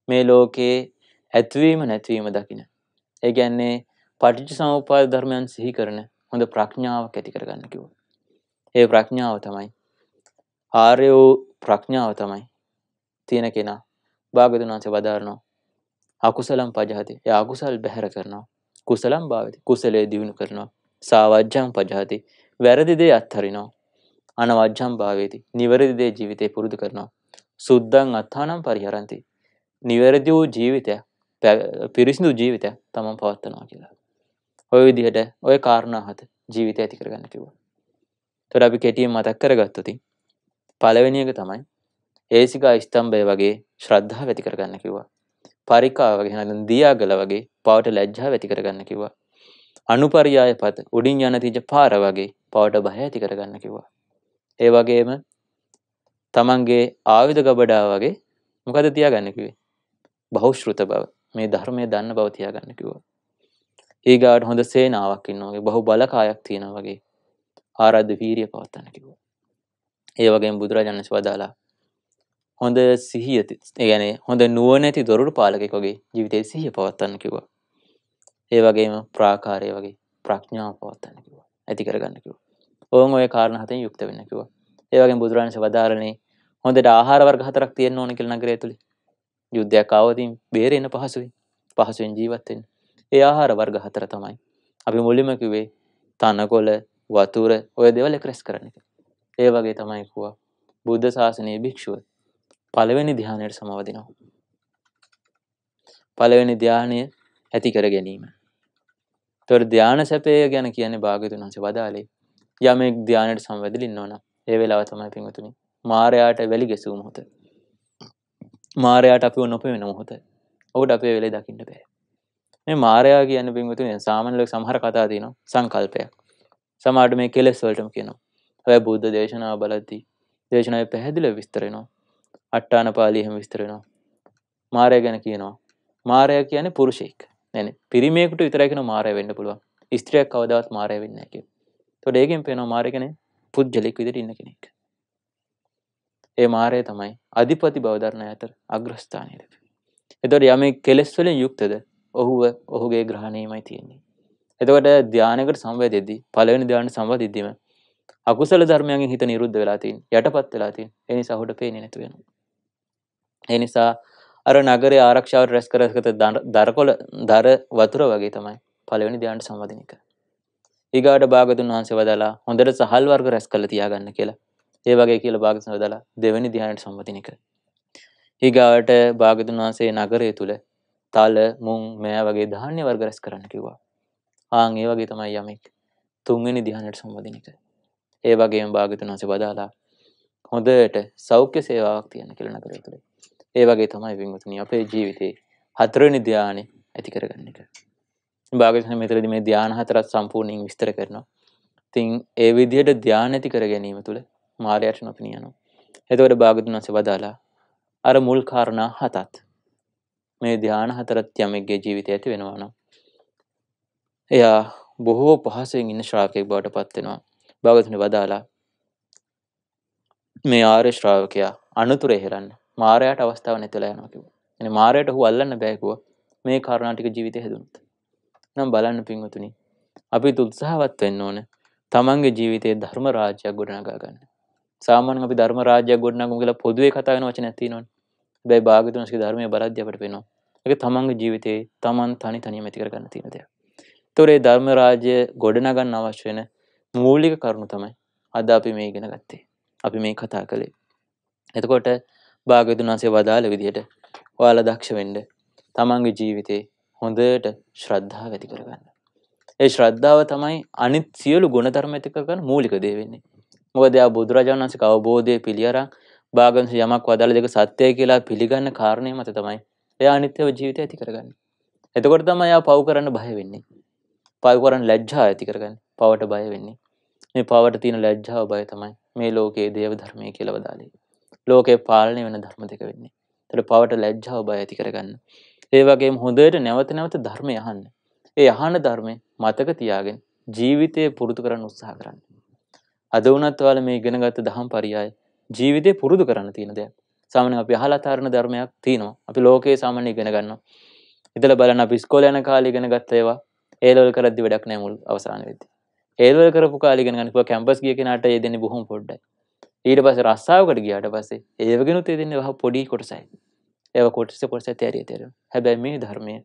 Speaker 2: මේ ලෝකයේ ඇත්වීම නැතිවීම දකින. ඒ ගැන්නේ පටිච්ච සමුප්පාද ධර්මයන් සිහි කරන හොඳ ප්‍රඥාවක් ඇති කරගන්න කිව්වා. ඒ ප්‍රඥාව තමයි ආර්ය වූ ප්‍රඥාව තමයි තියෙන කෙනා භාගතුන් වහන්සේ වදාරනවා අකුසලම් පජහති. එයා අකුසල් බැහැර කරනවා. කුසලම් භාවති. කුසලයේ දියුණු කරනවා. සාවජ්ජං පජහති. වැරදි දේ අත්හරිනවා. අනවජ්ජං භාවේති. නිවැරදි දේ ජීවිතේ පුරුදු කරනවා. සුද්ධං අත්තානම් පරිහරಂತಿ. නිවැරදි වූ ජීවිතයක් පිරිසිදු ජීවිතයක් තමන් පවත්වනවා කියලා. ඔය විදිහට ඔය කාරණා හත ජීවිතය ඇති කරගන්න කිව්වා. ඒතර අපි කෙටියෙන් මතක් කරගත්තොතින් පළවෙනි එක තමයි ඒසිකා ස්තම්භය වගේ ශ්‍රද්ධාව ඇති කරගන්න කිව්වා. පරිකා වගේ නැත්නම් දියාගල වගේ පවට ලැජ්ජාව ඇති කරගන්න කිව්වා. අනුපරියාය පත උඩින් යන තීජ පාර වගේ පවට බය ඇති කරගන්න කිව්වා. ඒ වගේම තමන්ගේ ආයුධ ගබඩා වගේ මොකද තියාගන්න කිව්වේ? බහුශ්‍රృత බව. මේ ධර්මය දන්න බව තියාගන්න කිව්වා. ඊගාට හොඳ සේනාවක් ඉන්නවා වගේ බහු බලකායක් තියෙනවා වගේ ආරාධ්‍ය වීරිය පවත්වන්න කිව්වා. ඒ වගේ බුදුරජාණන්ස වදාලා හොඳ සිහිය ගැන හොඳ නුවනැති දොරුට පාලකෙක් වගේ ජීවිතය සිහිය පවත්තන්න කිව්වා ඒ වගේම ප්‍රාකාරය වගේ ප්‍රඥාව පවත්තන්න කිව ඇති කරගන්න කිව ඕම ඔය කාරණහතෙන් යුක්ත වෙන්න කිව ඒවගේ බුදුරාණස වදාරණේ හොඳට ආහාරවර්ග හතරක් තියෙන්න්න ඕන කියල නගරය තුළි යුද්ධයක් අවතින් බේරෙන පහසුයි පහසුවෙන් ජීවත්තෙන් ඒ ආහාර වර්ග හතර තමයි අපි මුලිම කිවේ තනකොල වතුර ඔය දෙවල ක්‍රෙස් කරන එක ඒ වගේ තමයිකුවා බුද්ධ ශාසනයේ භික්‍ෂුව පළවෙනි දිහානයට සමවදිනවා. පළවෙනි ධ්‍යානය ඇති කර ගැනීම. තොර ධ්‍යාන සැපය ගැන කියන්නේ භාගතුන් වහන්සේ වදාලේ යමෙක් ධ්‍යානයට සම්වැදිලින්න ඕන ඒ වෙලාව තමයි පින්වතුනි මාරයාට වැලි ගැසූ මොහොත මාරයාට අපිව නොපෙවෙන මොහොත ඔහුට අපේ වෙලේ දකින්න බෑ මේ මාරයා කියන පින්වතුනි සාමාන්‍ය ලෝක සමහර කතා තියෙනවා සංකල්පයක් සමහරට මේ කෙලෙස් වලටම කියනවා ඔය බුද්ධ දේශනා බලද්දී දේශනාව පැහැදිල විස්තරෙනවා අට්ටාන පාලිහෙම විස්තරෙනවා මාරය ගැන කියනවා මාරය කියන පුරුෂයෙක් නැන පිරිමෙකුට විතරැකෙන මාරය වෙන්න පුළුවන් ස්ත්‍රයක් කවදවත් මාරය වෙන්න එක තොට ඒගෙන් පේනවා මාරයකන පුද්ජලෙක් විදිට ඉන්න කෙනෙක් ඒ මාරය තමයි අධිපති බෞධරණ ඇතර අග්‍රස්ථානයලක එතොට යම කෙලෙස්වලින් යුක්තද ඔහුව ඔහුගේ ග්‍රහණයමයි තියෙන්නේ. එතකට ධ්‍යානකට සම්බය දෙද්දි පලවෙනි ධ්‍යාන සම්බ ඉදීම අකුසල ධර්මයන්ගෙන් හිත නිරුද්ධ වෙලා තියෙන්නේ යටපත් වෙලා තියෙන්නේ ඒ නිසා ඔහුට පේන්නේ නැතු වෙනවා ඒ නිසා අර නගරේ ආරක්ෂාවට රැස් කරගත දරකොළ දර වතුර වගේ තමයි පළවෙනි ධ්‍යාන සම්වදින එක ඊගාට භාගතුන් වහන්සේ වදාලා හොඳට සහල් වර්ග රැස් කරලා තියාගන්න කියලා ඒ වගේ කියලා භාගතුන් වදාලා දෙවෙනි ධ්‍යානයට සම්වදින එක ඊගාවට භාගතුන් වහන්සේ නගරය තුල තල මුං මෑ වගේ ධාන්‍ය වර්ග රැස් කරන්න කිව්වා. ආන් ඒ වගේ තමයි යමෙක් තුන්වෙනි ධ්‍යානයට සම්බන්ධ වෙන්නේ. ඒ වගේම භාගතුන් වහන්සේ වදාලා හොඳට සෞඛ්‍ය සේවාවක් තියෙන කියලා නගරය තුළ. ඒ වගේ තමයි වින්තුනි අපේ ජීවිතේ හතරවෙනි ධානය ඇති කරගන්න එක. භාගතුන් මෙතනදී මේ ධාන හතරත් සම්පූර්ණයෙන් විස්තර කරනවා. ඉතින් ඒ විදිහට ධානය ඇති කර ගැනීම තුළ මායයට නොපෙනී යනවා. එතකොට භාගතුන් වහන්සේ වදාලා අර මුල් කාරණා හතත් මේ ධාන හතරත් යමෙක්ගේ ජීවිතය ඇති වෙනවා නම් එයා බොහෝ පහසෙන් ඉන්න ශ්‍රාවකෙක් බවට පත් වෙනවා. භාගතුනි වදාලා මේ ආර්ය ශ්‍රාවකයා අනුතුර එහෙරන්න මාරයට අවස්ථාව නැතිලා යනවා කිව්වා. එනේ මාරයට හු අල්ලන්න බෑ කිව්වා මේ කාරණා ටික ජීවිතේ හැදුනොත්. නම් බලන්න පින්වතුනි අපි උත්සාහවත් වෙන්න ඕන තමන්ගේ ජීවිතයේ ධර්ම රාජ්‍යයක් ගොඩනගා ගන්න. සාමාන්‍යයෙන් අපි ධර්ම රාජ්‍යයක් ගොඩනගමු කියලා පොදුවේ කතා වෙන වචනයක් තියෙනවනේ. හැබැයි භාග්‍යතුන්ගේ ධර්මයේ බලද්දී අපිට පේනවා. ඒක තමන්ගේ ජීවිතේ තමන් තනි තනියම ඇති කරගන්න තියෙන දෙයක්. ඒතොර ඒ ධර්ම රාජ්‍ය ගොඩනගන්න අවශ්‍ය වෙන මූලික කරුණු තමයි අද අපි මේ ඉගෙන ගත්තේ. අපි මේ කතා කළේ. එතකොට භාග්‍යවතුන් වහන්සේ වදාළ විදිහට ඔයාලා දක්ෂ වෙන්න තමන්ගේ ජීවිතේ හොඳට ශ්‍රද්ධාව ඇති කරගන්න. ඒ ශ්‍රද්ධාව තමයි අනිත් සියලු ගුණධර්ම ඇති කරගන්න මූලික දේ වෙන්නේ. මොකද එයා බුදුරජාණන් වහන්සේ අවබෝධයේ පිළියරන් භාග්‍යවතුන් යමක් වදාළ දෙක සත්‍යයි කියලා පිළිගන්න කාරණේ මත තමයි එයා අනිත්‍යව ජීවිතය ඇති කරගන්නේ. එතකොට තමයි එයා පව් කරන්න බය වෙන්නේ. පව් කරන්න ලැජ්ජා ඇති කරගන්නේ. පවට බය වෙන්නේ මේ පවට තියෙන ලැජ්ජාව බය තමයි මේ ලෝකයේ දේව ධර්මය කියලා වදාලේ. ලෝකේ පාලනය වෙන ධර්ම දෙක වෙන්නේ. ඒතර පවට ලැජ්ජාව බය ඇති කරගන්න. ඒ වගේම හොඳට නැවත නැවත ධර්මය අහන්න. ඒ අහන ධර්මය මතක තියාගෙන ජීවිතය පුරුදු කරන්න උත්සාහ කරන්න. අද වුණත් ඔයාලා මේ ඉගෙනගත්ත දහම් පරයය ජීවිතේ පුරුදු කරන්න තියෙන දෙයක්. සාමාන්‍යයෙන් අපි අහලා තරණ ධර්මයක් තියෙනවා. අපි ලෝකේ සාමාන්‍යයෙන් ඉගෙන ගන්නවා. ඉතල බලන්න අපි ඉස්කෝලේ යන කාලේ ඉගෙන ගත්ත ඒවා ඒ ලෙවල් කරද්දි වැඩක් නැහැ මුල් අවසාන වෙද්දී. ඒවල් කරපු කාලිගෙන ගනිපුව කැම්පස් ගිය කෙනාට ඒ දෙන්නේ බොහොම පොඩ්ඩයි. ඊට පස්සේ රස්සාවකට ගියාට පස්සේ ඒවගෙනුත් ඒ දෙන්නේ වහ පොඩි කොටසයි. ඒව කොටස කොටස තේරිය තේරෙනවා. හැබැයි මේ ධර්මය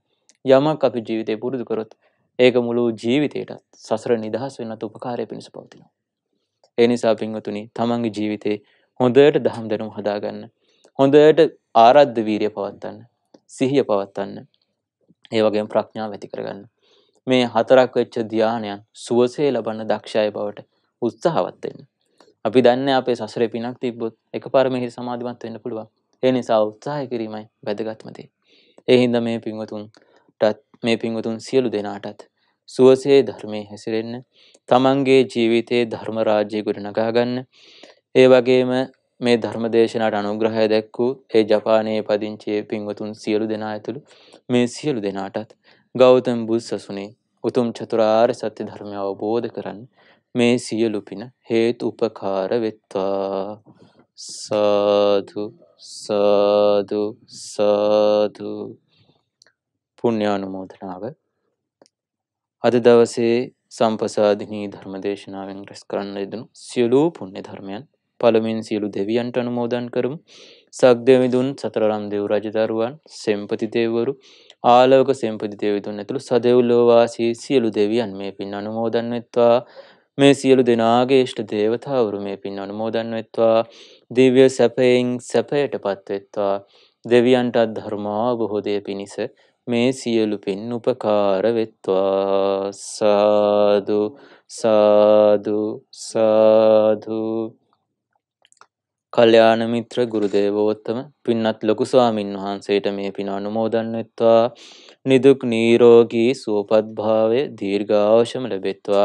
Speaker 2: යමක් අපි ජීවිතේ පුරුදු කරොත් ඒක මුළු ජීවිතේටත් සසර නිදහස් වෙන්නත් උපකාරය පිණිස පවතිනවා. ඒ නිසා පින්වතුනි තමන්ගේ ජීවිතේ හොඳට දහම් දැනුම හදාගන්න. හොඳට ආරද්ධ වීරිය පවත්වන්න. සිහිය පවත්වන්න. ඒ වගේම ප්‍රඥාව ඇති කරගන්න. මේ හතරක් වෙච්ච ධ්‍යානයන් සුවසේ ලබන්න දක්ෂය බවට උත්සාහවත් වෙන්න. අපි දන්නේ අපේ සසරේ පිනක් තිබ්බොත් එකපාර මෙහි සමාධිමත් වෙන්න පුළුවන්. ඒ නිසා උත්සාහය කිරීමයි වැදගත්ම දේ. ඒ හින්දා මේ පින්වතුන්ටත් මේ පින්වතුන් සියලු දෙනාටත් සුවසේ ධර්මයේ හැසිරෙන්න, තමන්ගේ ජීවිතයේ ධර්ම රාජ්‍යය ගොඩනගා ගන්න. ඒ වගේම මේ ධර්ම දේශනාට අනුග්‍රහය දැක්වූ ඒ ජපානයේ පදිංචියේ පින්වතුන් සියලු දෙනා ඇතුළු මේ සියලු දෙනාටත් ගෞතම බුදු සසුනේ උතුම් චතුරාර්ය සත්‍ය ධර්මය අවබෝධ කරන්න මේ සියලු පින හේතු උපකාර වෙත්වා සාදු සාදු සාදු පුණ්‍යානුමෝදනාව අද දවසේ සම්පසාධිනී ධර්මදේශනාවෙන් රැස් කරන්න යෙදනු සියලූ පුුණ්‍ය ධර්මයන් පළමින් සියලු දෙවියන්ට අනුමෝදන් කරමු සක්දයමිදුන් සතරම් දෙව්රජදරුවන් සෙම්පතිදේවරු ආලෝක සෙම්පතිදේවිතුන් ඇතුළු සදවුල්ලෝවාසී සියලු දෙවියන් මේ පින් අනුමෝදන්වත්වා මේ සියලු දෙනාගේ ෂ්ට දේවතාවරු මේ පින් අනුමෝදන්වත්වා දිව්‍ය සැපයින් සැපයට පත්වෙත්වා දෙවියන්ටත් ධර්මා බොහෝදය පිණිස මේ සියලු පින් උපකාර වෙත්වා සාදු සාදු සාධූ කල්යාණ මිත්‍ර ගුරු දේවෝත්තම පින්වත් ලොකු ස්වාමින් වහන්සේට මේ පින අනුමෝදන් වෙත්වා නිදුක් නිරෝගී සුවපත් භාවය දීර්ඝායුෂම ලැබෙත්වා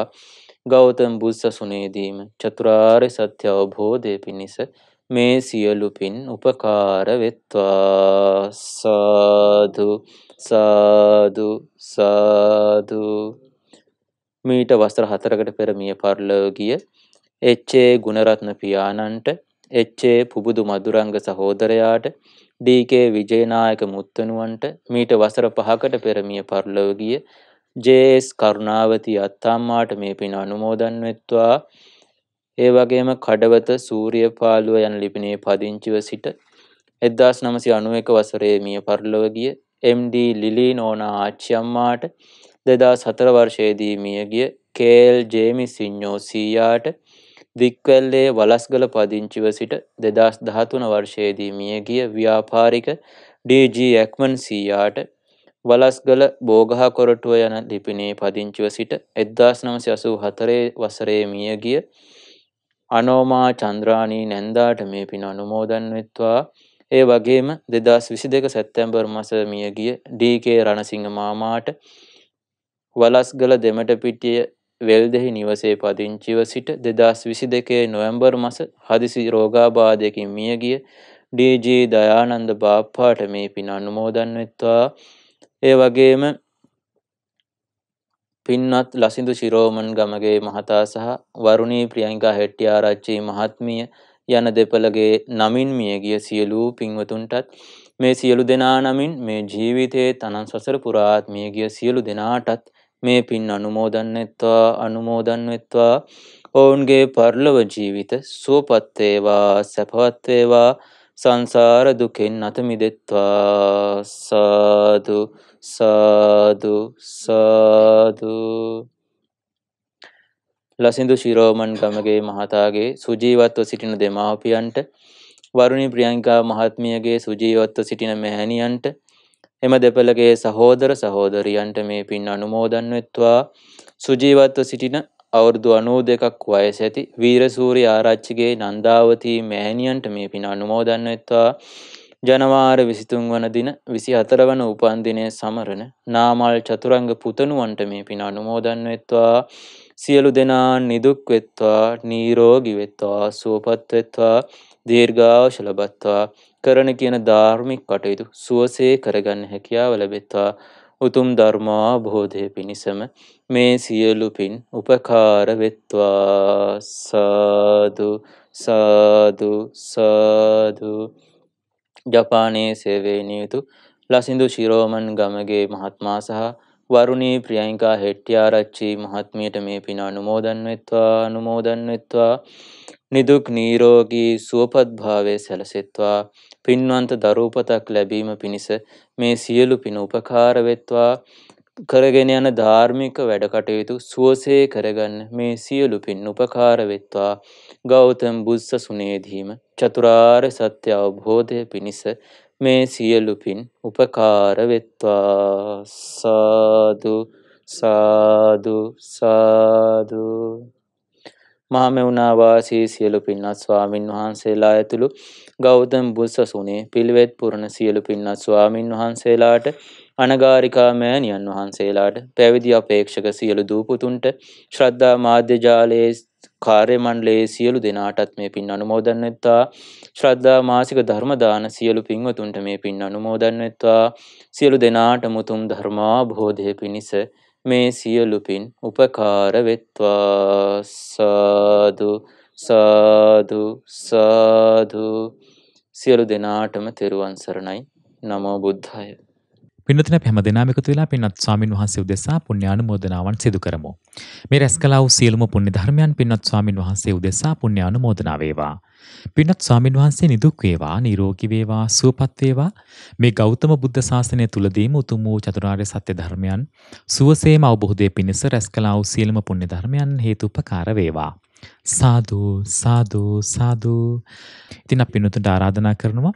Speaker 2: ගෞතම බුදු සසුනේදීම චතුරාර්ය සත්‍ය අවබෝධය පිණිස මේ සියලු පින් උපකාර වෙත්වා සාදු සාදු සාදු මීට වසර 4කට පෙර මිය පරලෝ ගිය එච්.ඒ. ගුණරත්න පියාණන්ට එච්චේ පුබුදු මදුරංග සහෝදරයාට ඩීකේ විජේනායක මුත්තනුවන්ට මීට වසර පහකට පෙරමිය පරලව ගිය ජේස් කරුණාවති අත්තාම්මාට මේ පින අනුමෝදන් වෙත්වා ඒ වගේම කඩවත සූරිය පාලුව යන ලිපිනේ පදිංචිව සිට එද්දාස් නමසි අනුව එක වසරේ මිය පරලව ගිය MD ලිලී නෝනා ආච්චියම්මාට දෙදා සතර වර්ෂයේදී මියගිය කේල් ජේමි සිං්ඥෝ සීයාට දික්වැල්ලේ වලස්ගල පදිංචිව සිට දෙදස් දහතුන වර්ෂයේදී මිය ගිය ව්‍යාපාරික ඩීජී ඇක්මන් සීයාට වලස්ගල බෝගහ කොරටුව යන ලිපිනේ පදිංචිව සිට එද්දාස් නමසි අසූ හතරේ වසරේ මිය ගිය අනෝමා චන්ද්‍රාණී නැන්දාට මේ පින අනුමෝදන් වෙත්වා ඒ වගේම දෙදස් විසි දෙක සැත්තැම්බර් මස මිය ගිය ඩීකේ රණසිංහ මාමාට වලස්ගල දෙමට පිටිය වෙල්දෙහි නිවසේ පදිංචිව සිට දෙදස් විසි දෙකේ නොවැම්බර් මස හදිසි රෝගාබාධයකින් මියගිය ඩජී දයානන්ද බාප්පාට මේ පින අනුමෝදන් වෙත්වා ඒ වගේම පින්වත් ලසිඳු ශිරෝමන් ගමගේ මහතා සහ වරුණී ප්‍රියංකා හෙට්ටි ආරච්චි මහත්මිය යන දෙපළගේ නමින් මියගිය සියලූ පින්වතුන්ටත් මේ සියලු දෙනා නමින් මේ ජීවිතයේ තනන් සසර පුරාත් මියගිය සියලු දෙනාටත් මේ පින් අනුමෝදන්නෙත්වා අනුමෝදන්වෙත්වා ඔවුන්ගේ පරලොව ජීවිත සුවපත්වේවා සැපවත්වේවා සංසාර දුකෙන් අතමිදෙත්වා සාදු සාදු සාදු ලසිදු ශිරෝමන් ගමගේ මහතාගේ සුජීවත්ව සිටින දෙමාපියන්ට වරුණි ප්‍රියංකා මහත්මියගේ සුජීවත්ව සිටින මෙහැණියන්ට එම දෙපළගේ සහෝදර සහෝදරියන්ට මේ පින් අනුමෝදන්වෙත්වා සුජීවත්ව සිටින අවුරුදු අනූ දෙකක් වයස ඇති වීරසූරි ආරච්චිගේ නන්දාවතී මෑණියන්ට මේ පින අනුමෝදන්වෙත්වා ජනවාර විසිතුන් වන දින විසි අතරවන උපන්දිනය සමරණ නාමල් චතුරංග පුතනුවන්ට මේ පින අනුමෝදන්වෙත්වා සියලු දෙනා නිදුක් වෙත්වා නීරෝගි වෙත්වා සුවපත්වෙත්වා දීර්ඝාවශ ලබත්වා කරන කියන ධාර්මික කටයුතු සුවසේ කරගන්න හැකියාව ලැබෙත්වා උතුම් ධර්මාබෝධය පිණිසම මේ සියලු පින් උපකාර වෙත්වා සාදු සාදු සාදු ජපානයේ සේවේනියුතු ලසිඳු ශිරෝමන් ගමගේ මහත්මා සහ වරුණී ප්‍රියංකා හෙට්ටියාරච්චි මහත්මියට මේ පින අනුමෝදන්වෙත්වා අනුමෝදන්වෙත්වා නිදුක් නිරෝගී සුවපත්භාවය සැලසෙත්වා පින්වන්ත දරූපතක් ලැබීම පිණිස මේ සියලු පින උපකාර වෙත්වා කරගෙන යන ධාර්මික වැඩකටයුතු සුවසේ කරගන්න මේ සියලු පින් උපකාර වෙත්වා ගෞතම බුස්ස සුනේදීම චතුරාර්ය සත්‍ය අවබෝධය පිණිස මේ සියලු පින් උපකාර වෙත්වා සාදු සාදු සාදු මහමෙවුනාවාසී සියලු පින්වත් ස්වාමින් වහන්සේලා ඇතුළු ගෞතම බුත්සසුනේ පිළිවෙත් පුරණ සියලු පින්වත් ස්වාමින් වහන්සේලාට අනගාരികා මෑණියන් වහන්සේලාට පැවිදි අපේක්ෂක සියලු දූපුතුන්ට ශ්‍රද්ධා මාධ්‍ය ජාලයේ කාර්යමණ්ඩලයේ සියලු දෙනාටත් මේ පින් අනුමෝදන් වෙත්වා ශ්‍රද්ධා මාසික ධර්ම දාන සියලු පින්වතුන්ට මේ පින් අනුමෝදන් වෙත්වා සියලු දෙනාට මුතුම් ධර්මාභෝධය පිණිස මේ සියලු පින් උපකාර වෙත්වා සාදු සාදු සාදු සියලු දෙනාටම තෙරුවන් සරණයි නමෝ බුද්ධාය
Speaker 3: පින්නතුන හැම දෙනාම එකතු වෙලා පින්වත් ස්වාමින් වහන්සේ උදෙසා පුණ්‍යානුමෝදනාවන් සිදු කරමු. මේ රැස් කළා වූ සියලුම පුණ්‍ය ධර්මයන් පින්වත් ස්වාමින් වහන්සේ උදෙසා පුණ්‍යානුමෝදනා වේවා. පින්වත් ස්වාමින් වහන්සේ නිදුක් වේවා, නිරෝගී වේවා, සුවපත් වේවා. මේ ගෞතම බුද්ධ ශාසනය තුලදීම උතුම් වූ චතුරාර්ය සත්‍ය ධර්මයන් සුවසේම අවබෝධයේ පිණිස රැස් කළා වූ සියලුම පුණ්‍ය ධර්මයන් හේතුපකාර වේවා. සාදු සාදු සාදු. ඉතින් අපි පින්වතුන්ට ආරාධනා කරනවා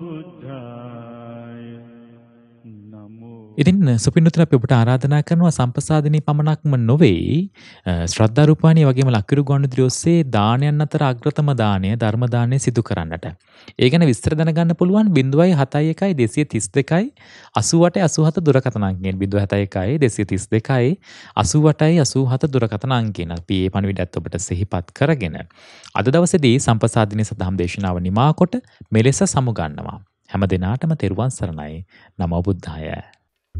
Speaker 4: ربك
Speaker 3: ඉතින් සුපින්දුතර අපි ඔබට ආරාධනා කරනවා සම්පසාදනී පමණක්ම නොවේ ශ්‍රද්ධා රූපාණී වගේම ලක්කිරු ගොනුදිරි ඔස්සේ දානයන් අතර අග්‍රතම දාණය ධර්ම දාණය සිදු කරන්නට. ඒ ගැන විස්තර දැනගන්න පුළුවන් 071 232 88 87 දුරකථන අංකයෙන් 071 232 88 87 දුරකථන අංකයෙන් අපි මේ පණිවිඩයත් ඔබට සිහිපත් කරගෙන අද දවසේදී සම්පසාදනී සදහම් දේශනාව නිමා කොට මෙලෙස සමුගන්නවා. හැම දිනාටම තෙරුවන් සරණයි. නමෝ බුද්ධාය.